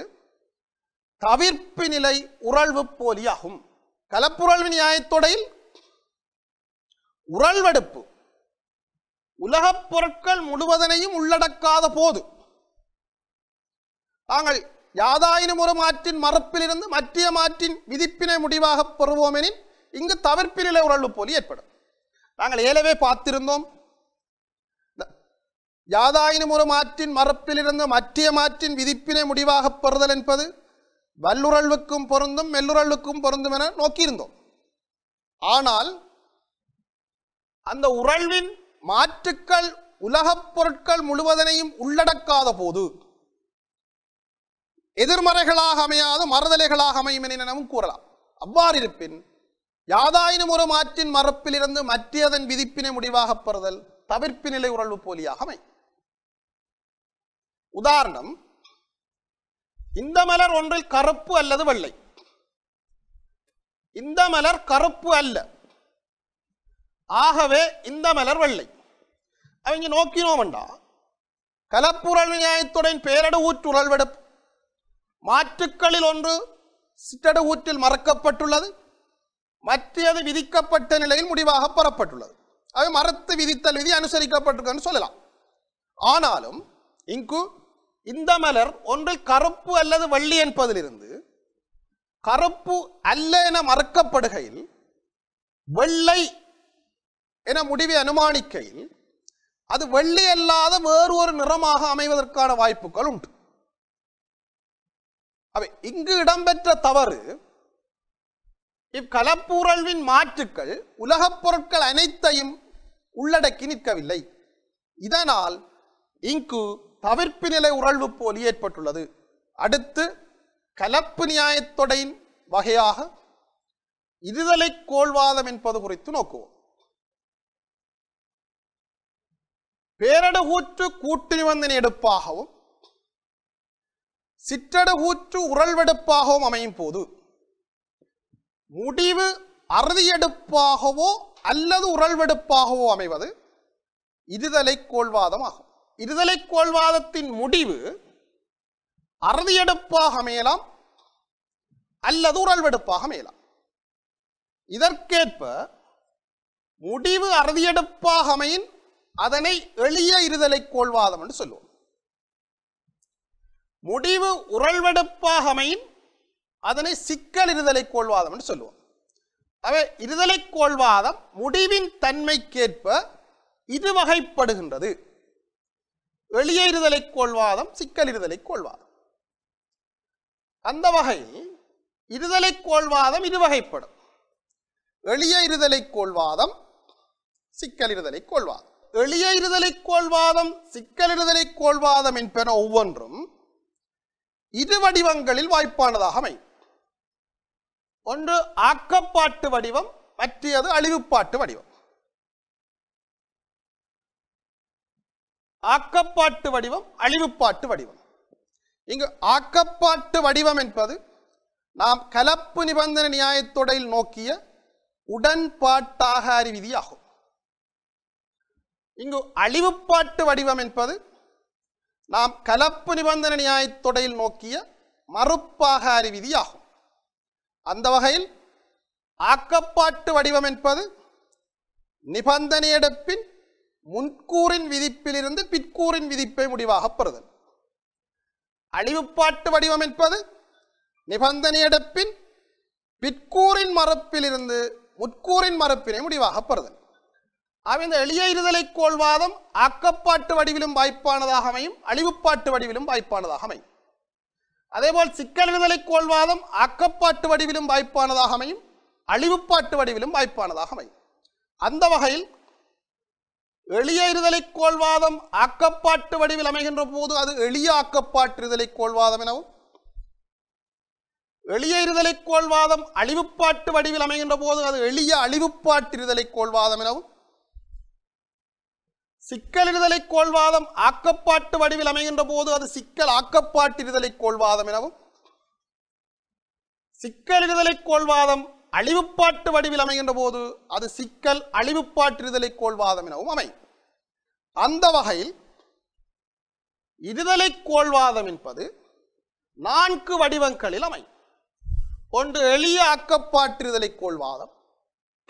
தவிர்ப்பு நிலை உறழ்வு போலியாகும் கலப்புரழ்வு நியாயத்தொடையில் உறழ்வெடுப்பு உலகப் பொருட்கள் முழுவதனையும் உள்ளடக்காத போது தாங்கள் யாதாயினும் ஒரு மாற்றின் மறுப்பிலிருந்து மற்றிய மாற்றின் விதிப்பினை முடிவாக பெறுவோமெனின் இங்கு நிலை உறழ்வு போலி ஏற்படும் நாங்கள் ஏலவே பார்த்திருந்தோம் யாதாயினும் ஒரு மாற்றின் മറപ്പിലിരുന്ന് மற்றிய மாற்றின் விதிப்பினை முடிவாக பெறுதல் என்பது வல்லுறழ்வுக்கும் பொருந்தும் மெல்லுறழ்வுக்கும் பொருந்தும் என நோக்கியிருந்தோம் ஆனால் அந்த உறழ்வின் மாற்றுக்கள் உலகப் பொருட்கள் முழுவதனையும் உள்ளடக்காத போது எதிர்மறைகளாக அமையாத மறுதலைகளாக அமையும் எனவும் கூறலாம் அவ்வாறு இருப்பின் யாதாயினும் ஒரு மாற்றின் மறுப்பிலிருந்து மற்றியதன் விதிப்பினை முடிவாக பெறுதல் தவிர்ப்பு நிலை உறழ்வு போலியாக அமையும் உதாரணம் இந்த மலர் ஒன்றில் கருப்பு அல்லது வெள்ளை இந்த மலர் கருப்பு அல்ல ஆகவே இந்த மலர் வெள்ளை அவங்க நோக்கினோம் நோக்கினோம்டா கலப்புரல் நியாயத்துடன் பேரடு ஊற்று உறவெடுப்பு மாற்றுக்களில் ஒன்று சிற்றடு ஊற்றில் மறக்கப்பட்டுள்ளது மற்றது விதிக்கப்பட்ட நிலையில் முடிவாக பெறப்பட்டுள்ளது அது மறுத்து விதித்தல் விதி அனுசரிக்கப்பட்டிருக்குன்னு சொல்லலாம் ஆனாலும் இங்கு இந்த மலர் ஒன்று கருப்பு அல்லது வள்ளி என்பதிலிருந்து கருப்பு அல்ல என மறக்கப்படுகையில் வெள்ளை என முடிவை அனுமானிக்கையில் அது வெள்ளி அல்லாத வேறு ஒரு நிறமாக அமைவதற்கான வாய்ப்புகள் உண்டு அவை இங்கு இடம்பெற்ற தவறு இக்கலப்பூரழ்வின் மாற்றுக்கள் உலகப் பொருட்கள் அனைத்தையும் உள்ளடக்கி நிற்கவில்லை இதனால் இங்கு தவிர்ப்பு நிலை உறழ்வு போல் ஏற்பட்டுள்ளது அடுத்து கலப்பு நியாயத்தொடையின் வகையாக இருதலை கோள்வாதம் என்பது குறித்து நோக்குவோம் பேரடகூற்று கூட்டு நிபந்தனை எடுப்பாகவும் சிற்றடகூற்று உறழ்வெடுப்பாகவும் அமையும் போது முடிவு அறுதியெடுப்பாகவோ அல்லது உறழ்வெடுப்பாகவோ அமைவது இருதலை கோள்வாதம் ஆகும் இருதலை கோள்வாதத்தின் முடிவு அறுதியெடுப்பாக மேலாம் அல்லது உறழ்வெடுப்பாக மேலாம் இதற்கேற்ப முடிவு அறுதியெடுப்பாக அமையின் அதனை எளிய இருதலை கோள்வாதம் என்று சொல்லுவோம் முடிவு உறழ்வெடுப்பாக அமையின் அதனை சிக்கல் இருதலை கோள்வாதம் என்று சொல்லுவோம் அவை இருதலை கோள்வாதம் முடிவின் தன்மைக்கேற்ப இது வகைப்படுகின்றது வெளியே இருதலை கோள்வாதம் சிக்கல் இருதலை கோள்வாதம் அந்த வகையில் இருதலை கோள்வாதம் இரு வகைப்படும் எளிய இருதலை கோள்வாதம் சிக்கல் இருதலை கோள்வாதம் எளிய இருதலை கோள்வாதம் சிக்கல் இருதலை கோள்வாதம் என்பன ஒவ்வொன்றும் இரு வடிவங்களில் வாய்ப்பானதாக அமையும் ஒன்று ஆக்கப்பாட்டு வடிவம் மற்றியது அழிவுப்பாட்டு வடிவம் ஆக்கப்பாட்டு வடிவம் அழிவுப்பாட்டு வடிவம் இங்கு ஆக்கப்பாட்டு வடிவம் என்பது நாம் கலப்பு நிபந்தனை நியாயத்தொடையில் நோக்கிய உடன்பாட்டாகாரி விதியாகும் இங்கு அழிவுப்பாட்டு வடிவம் என்பது நாம் கலப்பு நிபந்தனை நியாயத்தொடையில் நோக்கிய மறுப்பாகாரி விதியாகும் அந்த வகையில் ஆக்கப்பாட்டு வடிவம் என்பது நிபந்தனையெடுப்பின் முன்கூறின் விதிப்பிலிருந்து பிற்கூறின் விதிப்பை முடிவாக பெறுதல் அழிவுப்பாட்டு வடிவம் என்பது நிபந்தனையெடுப்பின் பிற்கூறின் மறுப்பிலிருந்து முற்கூறின் மறுப்பினை முடிவாக பெறுதல் ஆக இந்த எளிய இருதலை கோள்வாதம் ஆக்கப்பாட்டு வடிவிலும் வாய்ப்பானதாக அமையும் அழிவுப்பாட்டு வடிவிலும் வாய்ப்பானதாக அமையும் அதேபோல் சிக்கல் இருதலை கோள்வாதம் ஆக்கப்பாட்டு வடிவிலும் வாய்ப்பானதாக அமையும் அழிவுப்பாட்டு வடிவிலும் வாய்ப்பானதாக அமையும் அந்த வகையில் எளிய இருதலை கோள்வாதம் ஆக்கப்பாட்டு வடிவில் அமைகின்ற போது அது எளிய ஆக்கப்பாட்டு இருதலை கோள்வாதம் எனவும் எளிய இருதலை கோள்வாதம் அழிவுப்பாட்டு வடிவில் அமைகின்ற போது அது எளிய அழிவுப்பாட்டு இருதலை கோள்வாதம் எனவும் சிக்கல் இருதலை கோள்வாதம் ஆக்கப்பாட்டு வடிவில் அமைகின்ற போது அது சிக்கல் ஆக்கப்பாட்டு இருதலை கோள்வாதம் எனவும் சிக்கல் இருதலை கோள்வாதம் அழிவுப்பாட்டு வடிவில் அமைகின்ற போது அது சிக்கல் அழிவுப்பாற்றிருதலை கோள்வாதம் எனவும் அமை அந்த வகையில் இருதலை கோள்வாதம் என்பது நான்கு வடிவங்களில் அமை ஒன்று எளிய அக்கப்பாற்றுதலை கோள்வாதம்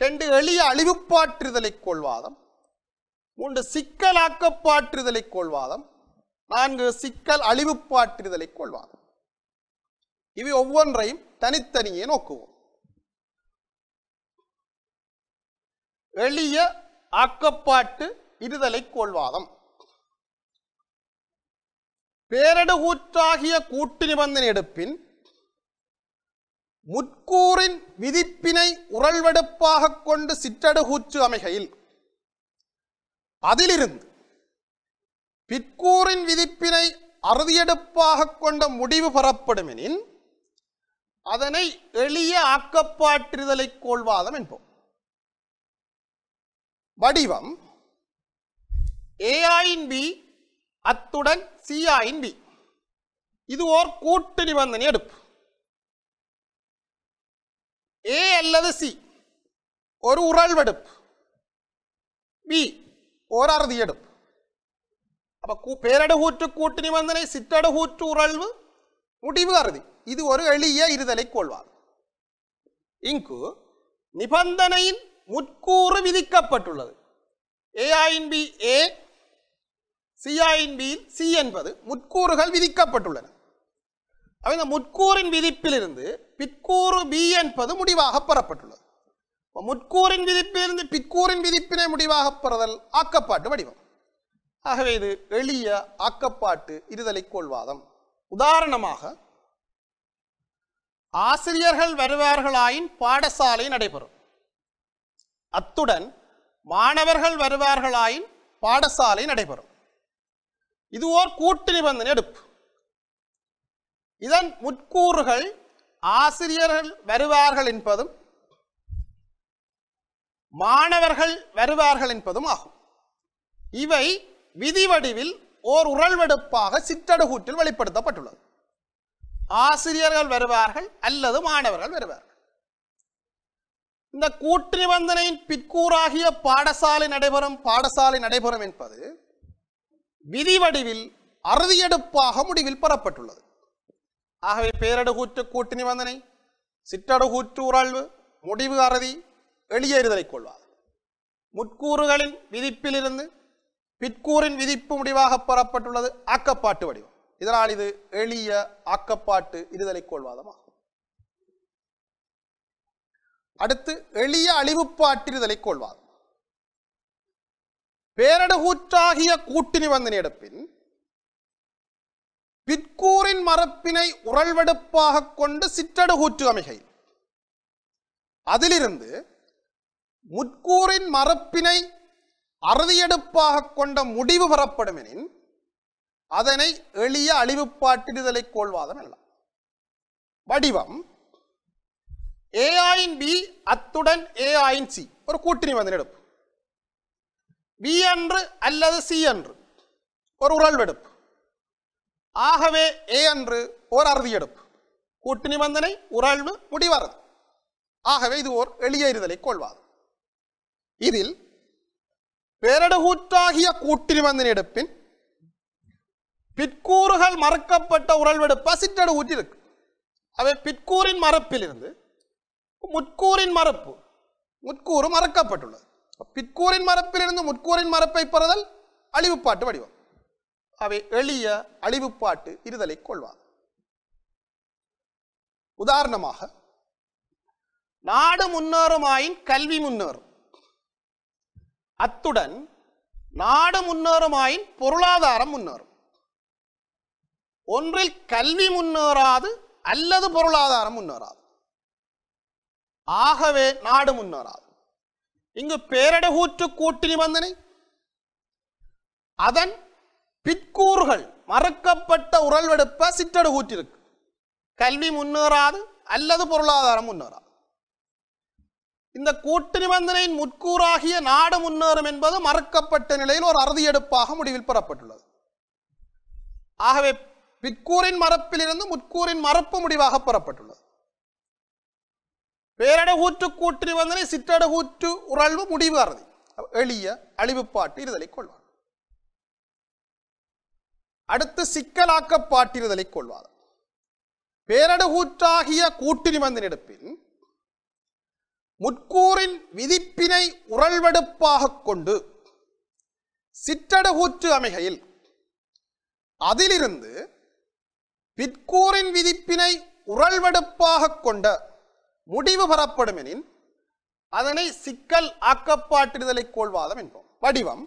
ரெண்டு எளிய அழிவுப்பாற்றுதலை கோள்வாதம் மூன்று அக்கப்பாற்றுதலை கோள்வாதம் நான்கு சிக்கல் அழிவுப்பாற்றுதலை கோள்வாதம் இவை ஒவ்வொன்றையும் தனித்தனியே நோக்குவோம் எளிய ஆக்கப்பாட்டு இருதலை கோள்வாதம் பேரடு ஊற்றாகிய கூட்டு நிபந்தனை எடுப்பின் முற்கூறின் விதிப்பினை உரள்வெடுப்பாக கொண்டு சிற்றடுகூற்று அமைகையில் அதிலிருந்து பிற்கூறின் விதிப்பினை அறுதியெடுப்பாக கொண்ட முடிவு பெறப்படுமெனின் அதனை எளிய ஆக்கப்பாற்றுதலை கோள்வாதம் என்போம் வடிவம் ஏஆயின் பி அத்துடன் சிஆயின் பி இது ஓர் கூட்டு நிபந்தனை எடுப்பு ஏ அல்லது சி ஒரு உறழ்வெடுப்பு பி ஒரு அறுதியெடுப்பு அப்போ பேரடுகூற்று கூட்டு நிபந்தனை சிற்றடுகூற்று உறழ்வு முடிவு அறுதி இது ஒரு எளிய இருதலை கொள்வார் இங்கு நிபந்தனையின் முட்கூறு விதிக்கப்பட்டுள்ளது ஏஐன் பி ஏ சிஐன் பி சி என்பது முட்கூறுகள் விதிக்கப்பட்டுள்ளன அவை இந்த முட்கூறின் விதிப்பிலிருந்து பிற்கூறு பி என்பது முடிவாக பெறப்பட்டுள்ளது முட்கூறின் விதிப்பிலிருந்து பிற்கூறின் விதிப்பினை முடிவாக பெறுதல் ஆக்கப்பாட்டு வடிவம் ஆகவே இது எளிய ஆக்கப்பாட்டு இருதலை கோள்வாதம் உதாரணமாக ஆசிரியர்கள் வருவார்களாயின் பாடசாலை நடைபெறும் அத்துடன் மாணவர்கள் வருவார்களாயின் பாடசாலை நடைபெறும் இது ஓர் கூட்டு நிபந்தனை எடுப்பு இதன் முற்கூறுகள் ஆசிரியர்கள் வருவார்கள் என்பதும் மாணவர்கள் வருவார்கள் என்பதும் ஆகும் இவை விதி வடிவில் ஓர் உரல்வெடுப்பாக சிற்றடுகூற்றில் வெளிப்படுத்தப்பட்டுள்ளது ஆசிரியர்கள் வருவார்கள் அல்லது மாணவர்கள் வருவார்கள் இந்த கூட்டு நிபந்தனையின் பிற்கூறாகிய பாடசாலை நடைபெறும் பாடசாலை நடைபெறும் என்பது விதி வடிவில் அறுதியெடுப்பாக முடிவில் பெறப்பட்டுள்ளது ஆகவே பேரடுகூற்று கூட்டு நிபந்தனை சிற்றடுகூற்று உறழ்வு முடிவு அறுதி எளியறிதலை கொள்வார் முற்கூறுகளின் விதிப்பிலிருந்து பிற்கூறின் விதிப்பு முடிவாக பெறப்பட்டுள்ளது ஆக்கப்பாட்டு வடிவம் இதனால் இது எளிய ஆக்கப்பாட்டு இருதலை கோள்வாதமாகும் அடுத்து எளிய அழிவுப்பாற்றிதலை கொள்வார் பேரடகூற்றாகிய கூட்டினி வந்து எடுப்பின் பிற்கூரின் மரப்பினை உரள்வெடுப்பாக கொண்டு சிற்றடுகூற்று அமைகை அதிலிருந்து முற்கூரின் மரப்பினை அறுதியெடுப்பாக கொண்ட முடிவு பெறப்படும் எனின் அதனை எளிய அழிவுப்பாட்டிடுதலை கோள்வாதம் எல்லாம் வடிவம் എ ആയിൻ ബി അത്തുടൻ എ ആയിൻ സി ഒരു കൂട്ടിനി വന്നിനെടുപ്പ് ബി അன்று அல்லது சி அன்று ஒரு உறழ்வெடுப்பு ஆகவே ஏ அன்று ஓர் அறுதி எடுப்பு கூட்டு நிபந்தனை உறழ்வு முடிவறது ஆகவே இது ஓர் எளிய இருதலை கொள்வாது இதில் பெரடுகூற்றாகிய கூட்டு நிபந்தனை எடுப்பின் பிற்கூறுகள் மறுக்கப்பட்ட உறழ்வெடுப்ப சிற்றடு ஊற்றிருக்கு அவை பிற்கூரின் மறுப்பிலிருந்து முட்கூரின் மரப்பு முட்கூறு மறக்கப்பட்டுள்ளது பிற்கூரின் மரப்பிலிருந்து முட்கூரின் மரப்பை பெறுதல் அழிவுப்பாட்டு வடிவம் அவை எளிய அழிவுப்பாட்டு இருதலை கொள்வார் உதாரணமாக நாடு முன்னேறுமாயின் கல்வி முன்னேறும் அத்துடன் நாடு முன்னேறுமாயின் பொருளாதாரம் முன்னேறும் ஒன்றில் கல்வி முன்னேறாது அல்லது பொருளாதாரம் முன்னேறாது ஆகவே நாடு முன்னேறாது இங்கு പേരുടെ കൂറ്റു കൂട്ടിനി அதன் பிற்கூறுகள் மறுக்கப்பட்ட உரல்வெடுப்ப சிற்றடு கூற்றிருக்கு கல்வி முன்னேறாது அல்லது பொருளாதாரம் முன்னேறாது இந்த கூட்டு நிபந்தனையின் முற்கூறாகிய நாடு முன்னேறும் என்பது மறுக்கப்பட்ட நிலையில் ஒரு அறுதியெடுப்பாக முடிவில் பெறப்பட்டுள்ளது ஆகவே பிற்கூரின் இருந்து முற்கூரின் மறுப்பு முடிவாக பெறப்பட்டுள்ளது பேரடகூற்று கூற்றி வந்தனை சிற்றடகூற்று உறழ்வு முடிவு அறுதி எளிய அழிவுப்பாட்டு இருதலை கொள்வார் அடுத்து சிக்கலாக்க பாட்டிருதலை கொள்வார் பேரடகூற்றாகிய கூட்டினி வந்து நெடுப்பின் முற்கூறின் விதிப்பினை உறழ்வெடுப்பாக கொண்டு சிற்றடகூற்று அமைகையில் அதிலிருந்து பிற்கூரின் விதிப்பினை உறழ்வெடுப்பாக கொண்ட முடிவு பெறப்படும் எனின் அதனை சிக்கல் ஆக்கப்பாற்றுதலை கோள்வாதம் என்போம் வடிவம்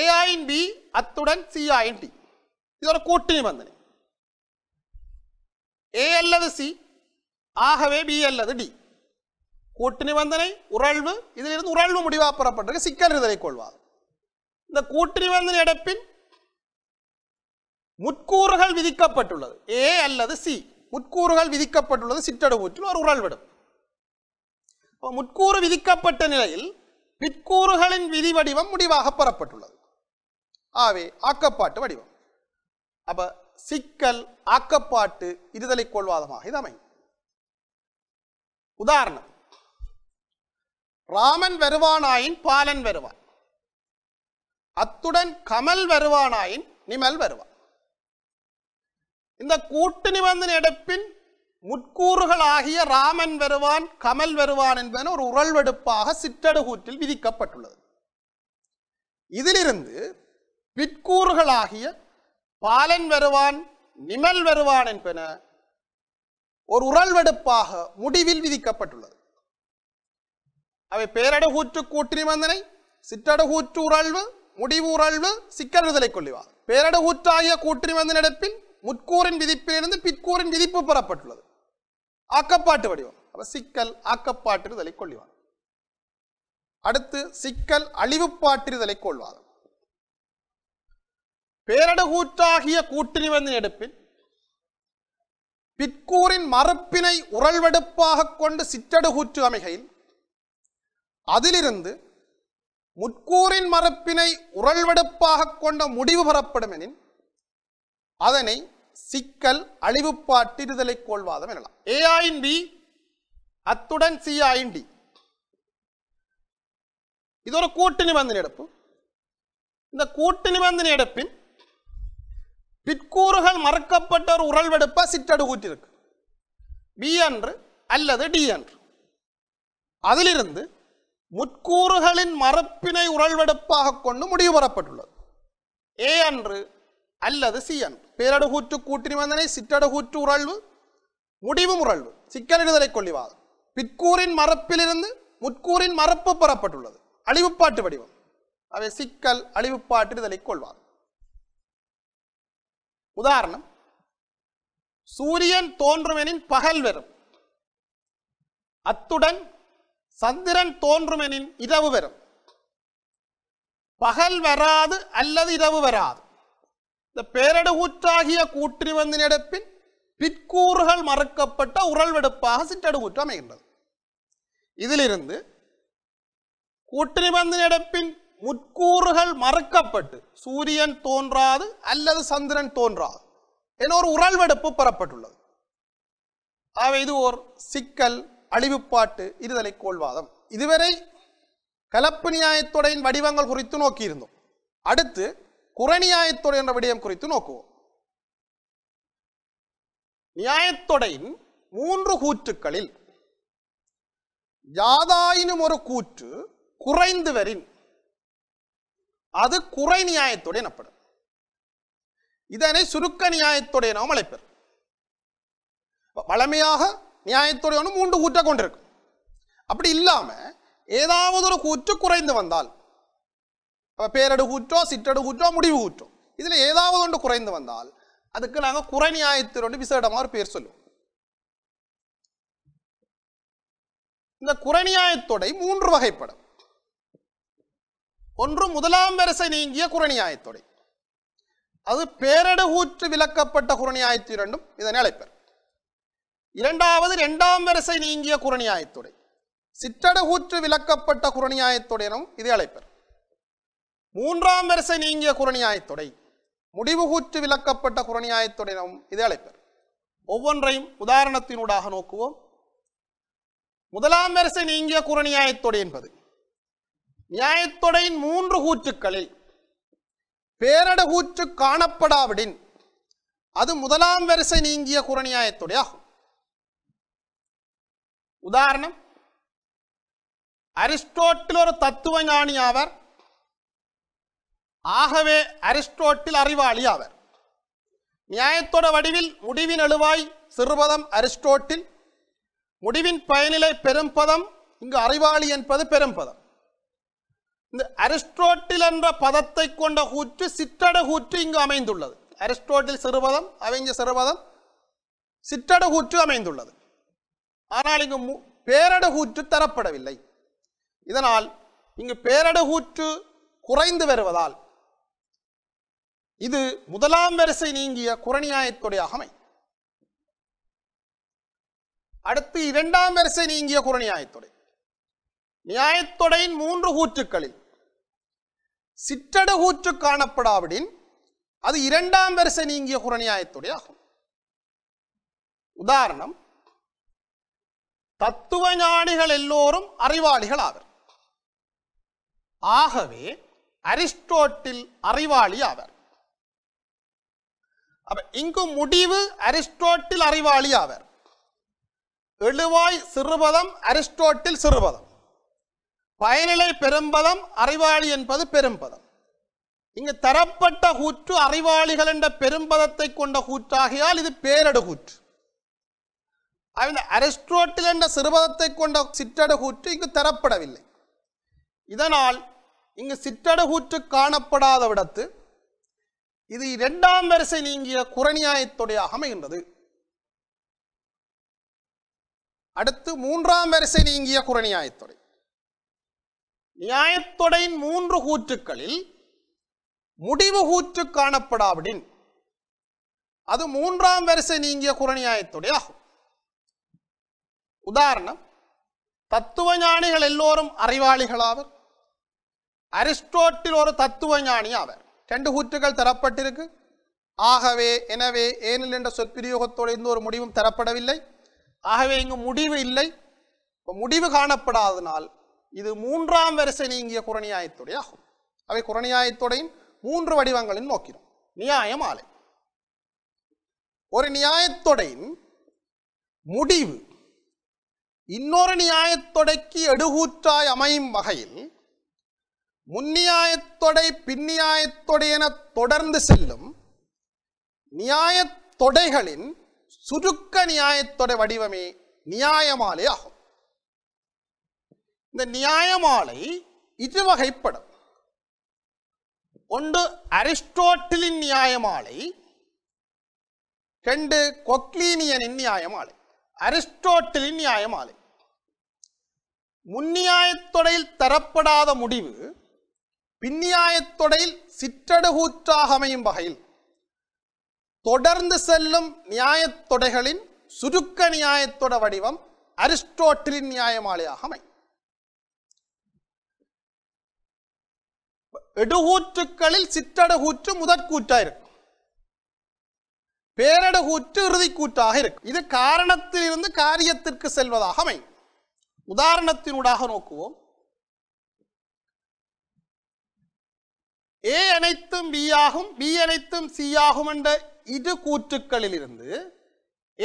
ஏஐன் பி அத்துடன் சிஐன் டி இது ஒரு கூட்டு நிபந்தனை ஏ அல்லது சி ஆகவே பி அல்லது டி கூட்டு நிபந்தனை உறழ்வு இதிலிருந்து உறழ்வு முடிவாக பெறப்பட்டிருக்க சிக்கல் இதழை கொள்வாது இந்த கூட்டு நிபந்தனை இடப்பின் முற்கூறுகள் விதிக்கப்பட்டுள்ளது ஏ அல்லது சி முட்கூறுகள் விதிக்கப்பட்டுள்ளது சிற்றடுவூற்றில் ஒரு உறழ்விடும் முட்கூறு விதிக்கப்பட்ட நிலையில் பிற்கூறுகளின் விதி வடிவம் முடிவாக பெறப்பட்டுள்ளது ஆவே ஆக்கப்பாட்டு வடிவம் அப்ப சிக்கல் ஆக்கப்பாட்டு இருதலை கொள்வாதமாக இது அமையும் உதாரணம் ராமன் வருவானாயின் பாலன் வருவான் அத்துடன் கமல் வருவானாயின் நிமல் வருவான் இந்த கூட்டு நிபந்தனை பின் முட்கூறுகளாகிய ராமன் வருவான் கமல் வருவான் என்பன ஒரு உறழ்வெடுப்பாக சிற்றடுகூற்றில் விதிக்கப்பட்டுள்ளது இதிலிருந்து விற்கூறுகளாகிய பாலன் வருவான் நிமல் வருவான் என்பன ஒரு உறழ்வெடுப்பாக முடிவில் விதிக்கப்பட்டுள்ளது அவை பேரடுகூற்று கூட்டு நிபந்தனை சிற்றடுகூற்று உறழ்வு முடிவு உறழ்வு சிக்கல் விதலை கொள்ளிவார் பேரடுகூற்றாகிய கூட்டு நிபந்தனை எடுப்பின் முற்கூறின் விதிப்பிலிருந்து பிற்கூரின் விதிப்பு பெறப்பட்டுள்ளது ஆக்கப்பாட்டு வடிவம் அப்ப சிக்கல் ஆக்கப்பாற்றிருதலை கொள்ளிவாதம் அடுத்து சிக்கல் அழிவுப்பாற்றிருதலை கொள்வாதம் பேரடகூற்றாகிய கூட்டுரிவந்த எடுப்பில் பிற்கூரின் மறுப்பினை உறழ்வெடுப்பாக கொண்டு சிற்றடுகூற்று அமைகையில் அதிலிருந்து முட்கூரின் மறுப்பினை உறழ்வெடுப்பாக கொண்ட முடிவு பெறப்படும் எனின் அதனை சிக்கல் அழிவுப்பாட்டிருதலை கோள்வாதம் எனலாம் ஆயின் பி அத்துடன் சிஐன் டி ഇതൊരു കൂട്ടു നിബന്ധനയെടുപ്പ് இந்த கூட்டு நிபந்தனை எடுப்பின் பிற்கூறுகள் மறக்கப்பட்ட ஒரு உறழ்வெடுப்ப சிற்றடு கூற்றிருக்கு பி என்று அல்லது டி என்று அதிலிருந்து முற்கூறுகளின் மறப்பினை உறழ்வெடுப்பாக கொண்டு முடிவு பெறப்பட்டுள்ளது ஏ அன்று அல்லது சியன் பேரடு கூற்று கூட்டி வந்தனை சிற்றடு கூற்று உறழ்வு முடிவும் உறழ்வு சிக்கலிடுதலை கொள்ளிவாது பிற்கூரின் மரப்பிலிருந்து முற்கூரின் மரப்பு பெறப்பட்டுள்ளது அழிவுப்பாட்டு வடிவம் அவை சிக்கல் அழிவுப்பாட்டுதலை கொள்வார் உதாரணம் சூரியன் தோன்றுமெனின் பகல் வெறும் அத்துடன் சந்திரன் தோன்றுமெனின் இரவு வெறும் பகல் வராது அல்லது இரவு வராது இந்த பேரடுகூற்றாகிய கூற்றிவந்தினிடப்பின் பிற்கூறுகள் மறுக்கப்பட்ட உறழ்வெடுப்பாக சிற்றடுகூற்று அமைகின்றது இதிலிருந்து கூற்றிவந்தினிடப்பின் முற்கூறுகள் மறுக்கப்பட்டு சூரியன் தோன்றாது அல்லது சந்திரன் தோன்றாது என ஒரு உறழ்வெடுப்பு பெறப்பட்டுள்ளது ஆகவே இது ஓர் சிக்கல் அழிவுப்பாட்டு இருதலை கோள்வாதம் இதுவரை கலப்பு நியாயத்துடையின் வடிவங்கள் குறித்து நோக்கியிருந்தோம் அடுத்து குறநியாயத்தொடை என்ற விடயம் குறித்து நோக்குவோம் நியாயத்தொடையின் மூன்று கூற்றுக்களில் யாதாயினும் ஒரு கூற்று குறைந்து வரின் அது குறை நியாயத்தொடை எனப்படும் இதனை சுருக்க நியாயத்தொடை நாம் அழைப்பர் வளமையாக நியாயத்துறை மூன்று கூற்றை கொண்டிருக்கும் அப்படி இல்லாமல் ஏதாவது ஒரு கூற்று குறைந்து வந்தால் அப்போ பேரடு கூற்றோ சிற்றடு கூற்றோ முடிவு கூற்றோ இதில் ஏதாவது ஒன்று குறைந்து வந்தால் அதுக்கு நாங்கள் குறை நியாயத்தினோடு விசேடமாக ஒரு பேர் சொல்லுவோம் இந்த குறை மூன்று வகைப்படும் ஒன்று முதலாம் வரிசை நீங்கிய குறநியாயத்தொடை அது பேரடு கூற்று விளக்கப்பட்ட குறநியாயத்து இரண்டும் இதனை அழைப்பர் இரண்டாவது இரண்டாம் வரிசை நீங்கிய சிற்றடு கூற்று விளக்கப்பட்ட குறநியாயத்துடையனும் இதை அழைப்பர் மூன்றாம் வரிசை நீங்கிய குரணியாயத்தொடை முடிவுகூற்று விளக்கப்பட்ட குரணியாயத்தொடை நாம் இதை அழைப்பர் ஒவ்வொன்றையும் உதாரணத்தினூடாக நோக்குவோம் முதலாம் வரிசை நீங்கிய குரணியாயத்தொடை என்பது நியாயத்தொடையின் மூன்று கூற்றுக்களில் பேரட கூற்று காணப்படாவிடின் அது முதலாம் வரிசை நீங்கிய குறநியாயத்துடைய ஆகும் உதாரணம் அரிஸ்டோட்டில் ஒரு தத்துவ ஞானி ஆவர் ஆகவே அரிஸ்டோட்டில் அறிவாளி அவர் நியாயத்தோட வடிவில் முடிவின் அழுவாய் சிறுபதம் அரிஸ்டோட்டில் முடிவின் பயனிலை பெரும்பதம் இங்கு அறிவாளி என்பது பெரும்பதம் இந்த அரிஸ்டோட்டில் என்ற பதத்தை கொண்ட கூற்று சிற்றட கூற்று இங்கு அமைந்துள்ளது அரிஸ்டோட்டில் சிறுபதம் அவைஞ்ச சிறுபதம் சிற்றட கூற்று அமைந்துள்ளது ஆனால் இங்கு பேரட கூற்று தரப்படவில்லை இதனால் இங்கு பேரட கூற்று குறைந்து வருவதால் இது முதலாம் வரிசை நீங்கிய குரணியாயத்துடைய அகமை அடுத்து இரண்டாம் வரிசை நீங்கிய குரணியாயத்துடை நியாயத்தொடையின் மூன்று கூற்றுக்களில் சிற்றடு கூற்று காணப்படாவிடின் அது இரண்டாம் வரிசை நீங்கிய குரணியாயத்துடைய ஆகும் உதாரணம் தத்துவ ஞானிகள் எல்லோரும் அறிவாளிகள் ஆவர் ஆகவே அரிஸ்டோட்டில் அறிவாளி ஆவர் அப்ப இங்கு முடிவு அரிஸ்டோட்டில் அறிவாளி ஆவர் எழுவாய் சிறுபதம் அரிஸ்டோட்டில் சிறுபதம் பயனிலை பெரும்பதம் அறிவாளி என்பது பெரும்பதம் இங்கு தரப்பட்ட கூற்று அறிவாளிகள் என்ற பெரும்பதத்தை கொண்ட கூற்றாகியால் இது பேரடு கூற்று அந்த அரிஸ்டோட்டில் என்ற சிறுபதத்தை கொண்ட சிற்றடு கூற்று இங்கு தரப்படவில்லை இதனால் இங்கு சிற்றடு கூற்று காணப்படாத விடத்து இது இரண்டாம் வரிசை நீங்கிய குரநியாயத்துடையாக அமைகின்றது அடுத்து மூன்றாம் வரிசை நீங்கிய குரநியாயத்துடை நியாயத்துடையின் மூன்று கூற்றுக்களில் முடிவு கூற்று காணப்படாவிடின் அது மூன்றாம் வரிசை நீங்கிய குரநியாயத்துடைய ஆகும் உதாரணம் தத்துவ ஞானிகள் எல்லோரும் அறிவாளிகளாவர் அரிஸ்டோட்டில் ஒரு தத்துவ ஞானி ஆவர் ரெண்டு கூற்றுகள் தரப்பட்டிருக்கு ஆகவே எனவே ஏனில் என்ற சொற்பிரியோகத்தோடு இருந்து ஒரு முடிவும் தரப்படவில்லை ஆகவே இங்கு முடிவு இல்லை முடிவு காணப்படாதனால் இது மூன்றாம் வரிசை நீங்கிய குரணியாயத்துடைய ஆகும் அவை குரணியாயத்துடையின் மூன்று வடிவங்களில் நோக்கிறோம் நியாயம் ஆலை ஒரு நியாயத்தொடையின் முடிவு இன்னொரு நியாயத்தொடைக்கு எடுகூற்றாய் அமையும் வகையில் முன்னியாயத்தொடை பின்னியாயத்தொடை என தொடர்ந்து செல்லும் நியாயத்தொடைகளின் சுருக்க நியாயத்தொடை வடிவமே நியாயமாலை ஆகும் இந்த நியாயமாலை இது வகைப்படும் ஒன்று அரிஸ்டோட்டிலின் நியாயமாலை ரெண்டு கொக்லீனியனின் நியாயமாலை அரிஸ்டோட்டிலின் நியாயமாலை முன்னியாயத்தொடையில் தரப்படாத முடிவு பின்னியாயத்தொடையில் சிற்றடுகூற்றாக அமையும் வகையில் தொடர்ந்து செல்லும் நியாயத்தொடைகளின் சுருக்க நியாயத்தொட வடிவம் அரிஸ்டோட்டிலின் நியாயமாலையாக அமையும் எடுகூற்றுக்களில் சிற்றடகூற்று முதற்கூற்றா இருக்கும் பேரடகூற்று இறுதிக்கூற்றாக இருக்கும் இது காரணத்திலிருந்து காரியத்திற்கு செல்வதாக அமையும் உதாரணத்தினூடாக நோக்குவோம் ஏ அனைத்தும் பி ஆகும் பி அனைத்தும் சி ஆகும் என்ற இரு கூற்றுக்களில் இருந்து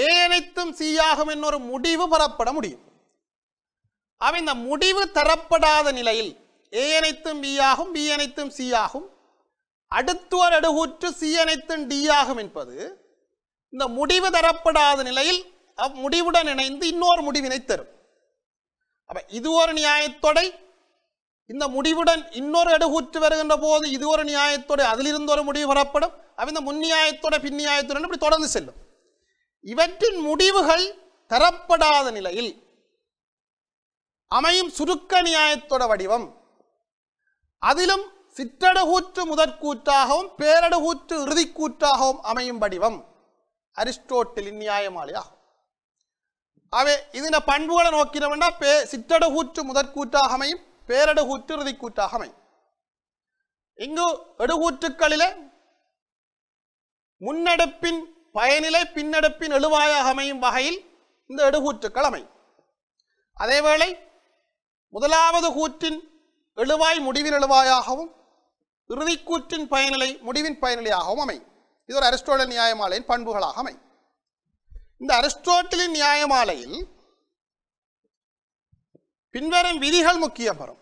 ஏ அனைத்தும் சி ஆகும் என்ற ஒரு முடிவு பெறப்பட முடியும் ஆக இந்த முடிவு தரப்படாத நிலையில் ஏ அனைத்தும் பி ஆகும் பி அனைத்தும் சி ஆகும் அடுத்து ஒரு அடுகூற்று சி அனைத்தும் டி ஆகும் என்பது இந்த முடிவு தரப்படாத நிலையில் முடிவுடன் இணைந்து இன்னொரு முடிவினை தரும் அப்ப இது ஒரு நியாயத்தொடை இந்த முடிவுடன் இன்னொரு எடுகூற்று வருகின்ற போது இது ஒரு நியாயத்தோடு அதிலிருந்து ஒரு முடிவு வரப்படும் அவ இந்த முன் நியாயத்தோட பின் நியாயத்தோடு இப்படி தொடர்ந்து செல்லும் இவற்றின் முடிவுகள் தரப்படாத நிலையில் அமையும் சுருக்க நியாயத்தோட வடிவம் அதிலும் சிற்றடகூற்று முதற்கூற்றாகவும் பேரடகூற்று இறுதிக்கூற்றாகவும் அமையும் வடிவம் அரிஸ்டோட்டிலின் நியாயமாளியாகும் அவை இதன பண்புகளை நோக்கிறவன்டா பே சிற்றடகூற்று முதற்கூற்றாக அமையும் பேரடுகூற்று இறுதிக்கூற்றாக அமை இங்கு எடுகூற்றுக்களிலே முன்னெடுப்பின் பயனிலை பின்னெடுப்பின் எழுவாயாக அமையும் வகையில் இந்த எடுகூற்றுக்கள் அமை அதேவேளை முதலாவது கூற்றின் எழுவாய் முடிவின் எழுவாயாகவும் இறுதிக்கூற்றின் பயனிலை முடிவின் பயனிலையாகவும் அமை இது ஒரு அரிஸ்டோட்டல் நியாயமாலையின் பண்புகளாக அமை இந்த அரிஸ்டோட்டலின் நியாயமாலையில் பின்வரும் விதிகள் முக்கியம் வரும்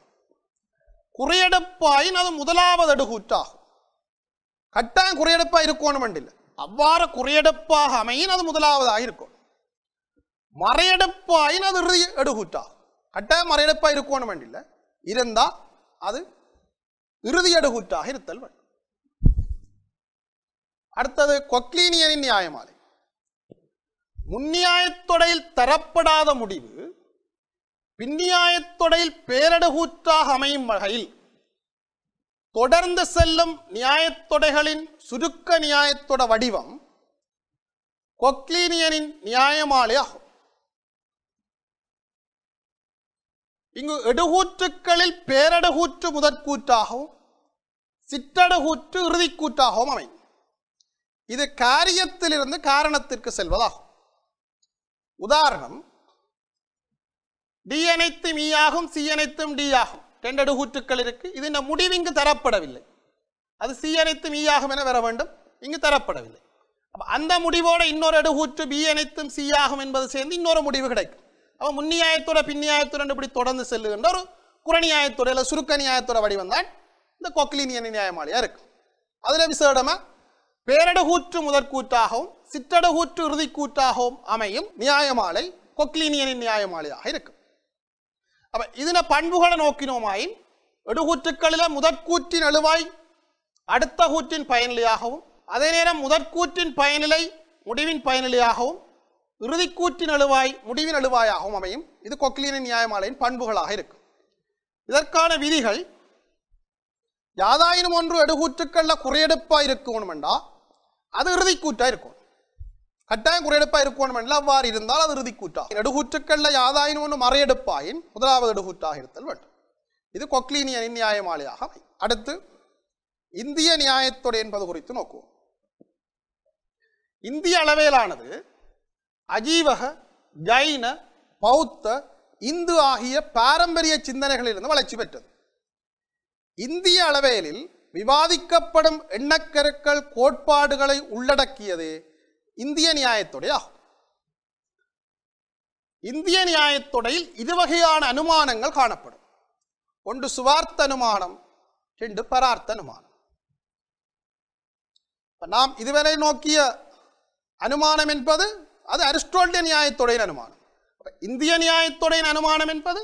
குறையெடுப்பாயின் அது முதலாவது அடுகூற்றாகும் கட்டாயம் குறையெடுப்பாக இருக்கணும் வண்டியில் அவ்வாறு குறையெடுப்பாக அமையின் அது முதலாவதாக இருக்கும் மறையெடுப்பாயின் அது இறுதி எடுகூற்றாகும் கட்டாயம் மறையெடுப்பா இருக்கணும் வண்டியில் இருந்தால் அது இறுதி எடுகூற்றாக இருத்தல் வேண்டும் அடுத்தது கொக்லீனியனின் நியாயமாலை முன்னியாயத்தொடையில் தரப்படாத முடிவு பின்னியாயத்தொடையில் பேரடகூற்றாக அமையும் வகையில் தொடர்ந்து செல்லும் நியாயத்தொடைகளின் சுருக்க நியாயத்தொட வடிவம் கொக்லீனியனின் நியாயமாலை ஆகும் இங்கு எடுகூற்றுக்களில் பேரடகூற்று முதற்கூற்றாகவும் சிற்றடகூற்று இறுதிக்கூற்றாகவும் அமையும் இது காரியத்திலிருந்து காரணத்திற்கு செல்வதாகும் உதாரணம் டி அனைத்தும் ஈ ஆகும் சி அனைத்தும் டி ஆகும் ரெண்டு கூற்றுக்கள் இருக்கு இது இந்த முடிவு இங்கு தரப்படவில்லை அது சி அனைத்தும் ஈ ஆகும் என வர வேண்டும் இங்கு தரப்படவில்லை அந்த முடிவோட இன்னொரு அடுகூற்று பி அனைத்தும் சி ஆகும் என்பது சேர்ந்து இன்னொரு முடிவு கிடைக்கும் அப்போ முன்னியாயத்தோட பின்னியாயத்தோட இப்படி தொடர்ந்து செல்லுகின்ற ஒரு குறநியாயத்தோட இல்லை சுருக்க நியாயத்தோட வடிவம் தான் இந்த கொக்லினியன் நியாயமாளியாக இருக்கும் அதில் விசேடமாக பேரடகூற்று முதற்கூற்றாகவும் சிற்றடகூற்று இறுதிக்கூற்றாகவும் அமையும் நியாயமாலை கொக்லினியனின் நியாயமாலையாக இருக்கும் അപ്പൊ ഇതിന്റെ പൺപുകളെ നോക്കിനോമായി എടുകൂറ്റുക്കളിലെ മുതൽക്കൂറ്റിൻ എളുവായി അടുത്ത കൂറ്റിൻ பயனிலையாகவும் அதே நேரம் முதற்கூற்றின் பயனிலை முடிவின் பயனிலையாகவும் இறுதிக்கூற்றின் எழுவாய் முடிவின் எழுவாயாகவும் அமையும் இது கொக்லியனின் நியாயமாலையின் பண்புகளாக இருக்கும் இதற்கான விதிகள் யாதாயினும் ஒன்று எடுகூற்றுக்கள்ல குறையெடுப்பாக இருக்கணும்டா அது இறுதிக்கூட்டாக இருக்கும் கட்டாயம் குறையெடுப்பாக இருக்கணும் என்றால் அவ்வாறு இருந்தால் அது இறுதிக்கூற்றாகும் நெடுகூற்றுக்களில் யாதாயினும் ஒன்று மறையெடுப்பாயின் முதலாவது நெடுகூற்றாக இருத்தல் வேண்டும் இது கொக்லீனியனின் நியாயமாலையாக அடுத்து இந்திய நியாயத்துடைய என்பது குறித்து நோக்குவோம் இந்திய அளவையிலானது அஜீவக ஜைன பௌத்த இந்து ஆகிய பாரம்பரிய சிந்தனைகளிலிருந்து வளர்ச்சி பெற்றது இந்திய அளவையிலில் விவாதிக்கப்படும் எண்ணக்கருக்கள் கோட்பாடுகளை உள்ளடக்கியது இந்திய நியாயத்துடைய ஆகும் இந்திய நியாயத்துடையில் இருவகையான அனுமானங்கள் காணப்படும் ஒன்று சுவார்த்த அனுமானம் ரெண்டு பரார்த்த அனுமானம் நாம் இதுவரை நோக்கிய அனுமானம் என்பது அது அரிஸ்டோட்டிய நியாயத்துடையின் அனுமானம் இந்திய நியாயத்துடையின் அனுமானம் என்பது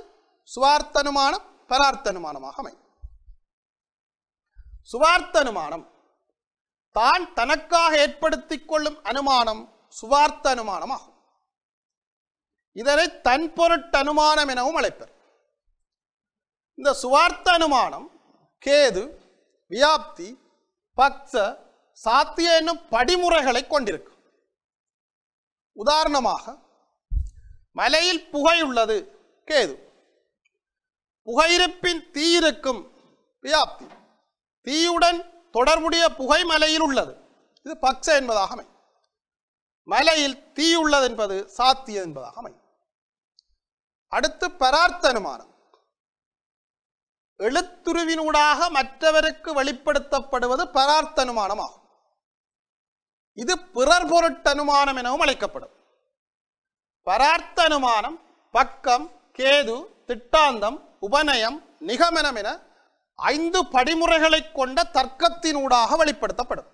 சுவார்த்த அனுமானம் பரார்த்த அனுமானமாக அமையும் சுவார்த்த அனுமானம் தான் தனக்காக ஏற்படுத்திக் கொள்ளும் அனுமானம் சுவார்த்த அனுமானமாகும் இதனை தன் பொருட்டு அனுமானம் எனவும் அழைப்பர் இந்த சுவார்த்த அனுமானம் கேது வியாப்தி பக்ச சாத்திய என்னும் படிமுறைகளை கொண்டிருக்கும் உதாரணமாக மலையில் புகை உள்ளது கேது புகையிருப்பின் தீயிருக்கும் வியாப்தி தீயுடன் தொடர்புடைய புகை மலையில் உள்ளது இது பக்ச என்பதாக அமை மலையில் உள்ளது என்பது சாத்திய என்பதாக அமை அடுத்து பரார்த்தனுமானம் எழுத்துருவினூடாக மற்றவருக்கு வெளிப்படுத்தப்படுவது பரார்த்தனுமானம் ஆகும் இது பிறர் பொருட்டனுமானம் எனவும் அழைக்கப்படும் பரார்த்தனுமானம் பக்கம் கேது திட்டாந்தம் உபநயம் நிகமனம் என ஐந்து படிமுறைகளை கொண்ட தர்க்கத்தினூடாக வெளிப்படுத்தப்படும்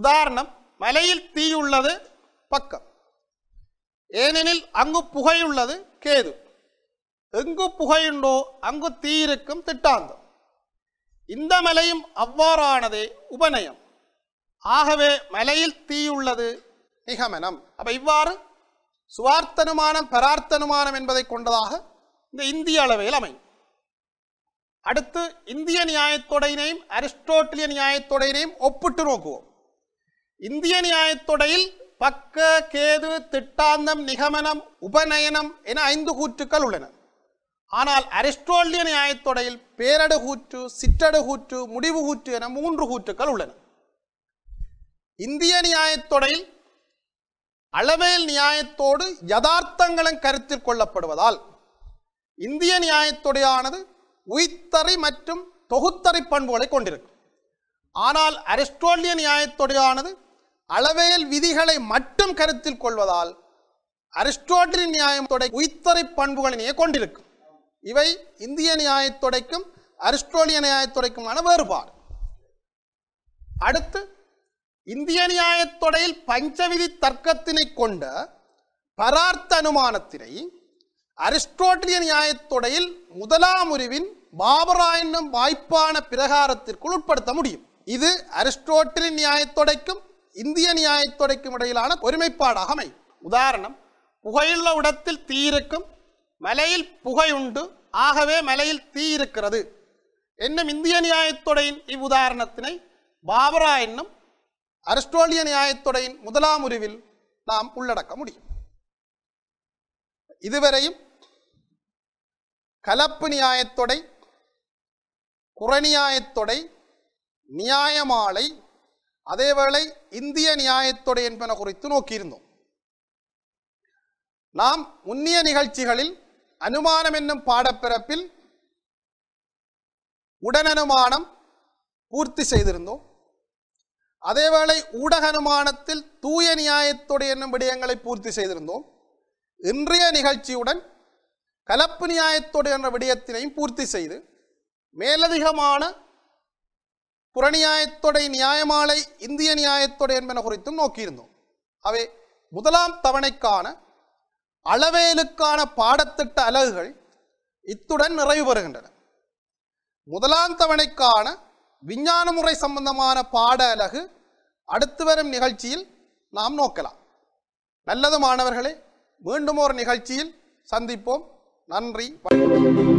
உதாரணம் மலையில் தீயுள்ளது பக்கம் ஏனெனில் அங்கு புகையுள்ளது கேது எங்கு புகையுண்டோ அங்கு தீயிருக்கும் திட்டாந்தம் இந்த மலையும் அவ்வாறானதே உபநயம் ஆகவே மலையில் தீயுள்ளது நிகமனம் அப்ப இவ்வாறு சுவார்த்தனுமானம் பரார்த்தனுமானம் என்பதை கொண்டதாக இந்த இந்திய அளவையில் அமையும் அடுத்து இந்திய நியாயத்தொடையினையும் அரிஸ்டோட்டிலிய நியாயத்தொடையினையும் ஒப்பிட்டு நோக்குவோம் இந்திய நியாயத்தொடையில் பக்க கேது திட்டாந்தம் நிகமனம் உபநயனம் என ஐந்து கூற்றுக்கள் உள்ளன ஆனால் அரிஸ்டோலிய நியாயத்தொடையில் பேரடு கூற்று சிற்றடு கூற்று முடிவு கூற்று என மூன்று கூற்றுக்கள் உள்ளன இந்திய நியாயத்தொடையில் அளவேல் நியாயத்தோடு யதார்த்தங்களும் கருத்தில் கொள்ளப்படுவதால் இந்திய நியாயத்துடையானது உய்த்தறி மற்றும் தொகுத்தறி பண்புகளை கொண்டிருக்கும் ஆனால் அரிஸ்டோலிய நியாயத்துடையானது அளவையல் விதிகளை மட்டும் கருத்தில் கொள்வதால் அரிஸ்டோட்டிலின் நியாயத்துடைய உய்த்தறி பண்புகளினையே கொண்டிருக்கும் இவை இந்திய நியாயத்துடைக்கும் அரிஸ்டோலிய நியாயத்துடைக்குமான வேறுபாடு அடுத்து இந்திய நியாயத்தொடையில் பஞ்சவிதி தர்க்கத்தினை கொண்ட பரார்த்த அனுமானத்தினை அரிஸ்டோட்டலிய நியாயத்தொடையில் முதலாம் உருவின் பாபரா என்னும் வாய்ப்பான பிரகாரத்திற்குள் உட்படுத்த முடியும் இது அரிஸ்டோட்டலின் நியாயத்தொடைக்கும் இந்திய நியாயத்தொடைக்கும் இடையிலான ஒருமைப்பாடாக அமையும் உதாரணம் புகையுள்ள இடத்தில் தீ இருக்கும் மலையில் புகை உண்டு ஆகவே மலையில் தீ இருக்கிறது என்னும் இந்திய நியாயத்தொடையின் இவ்வுதாரணத்தினை பாபரா என்னும் அரிஸ்டோலிய நியாயத்தொடையின் முதலாம் உருவில் நாம் உள்ளடக்க முடியும் இதுவரையும் கலப்பு நியாயத்தொடை குறநியாயத்தொடை நியாயமாலை அதேவேளை இந்திய நியாயத்தொடை என்பன குறித்து நோக்கியிருந்தோம் நாம் முன்னிய நிகழ்ச்சிகளில் அனுமானம் என்னும் பாடப்பிறப்பில் உடனனுமானம் பூர்த்தி செய்திருந்தோம் அதேவேளை ஊடக அனுமானத்தில் தூய நியாயத்தொடை என்னும் விடயங்களை பூர்த்தி செய்திருந்தோம் இன்றைய நிகழ்ச்சியுடன் கலப்பு நியாயத்தோடு என்ற விடயத்தினையும் பூர்த்தி செய்து மேலதிகமான புறநியாயத்தொடை நியாயமாலை இந்திய நியாயத்தொடை என்பன குறித்தும் நோக்கியிருந்தோம் அவை முதலாம் தவணைக்கான அளவேலுக்கான பாடத்திட்ட அலகுகள் இத்துடன் நிறைவு பெறுகின்றன முதலாம் தவணைக்கான விஞ்ஞான முறை சம்பந்தமான பாட அலகு அடுத்து வரும் நிகழ்ச்சியில் நாம் நோக்கலாம் நல்லது மாணவர்களே மீண்டும் ஒரு நிகழ்ச்சியில் சந்திப்போம் நன்றி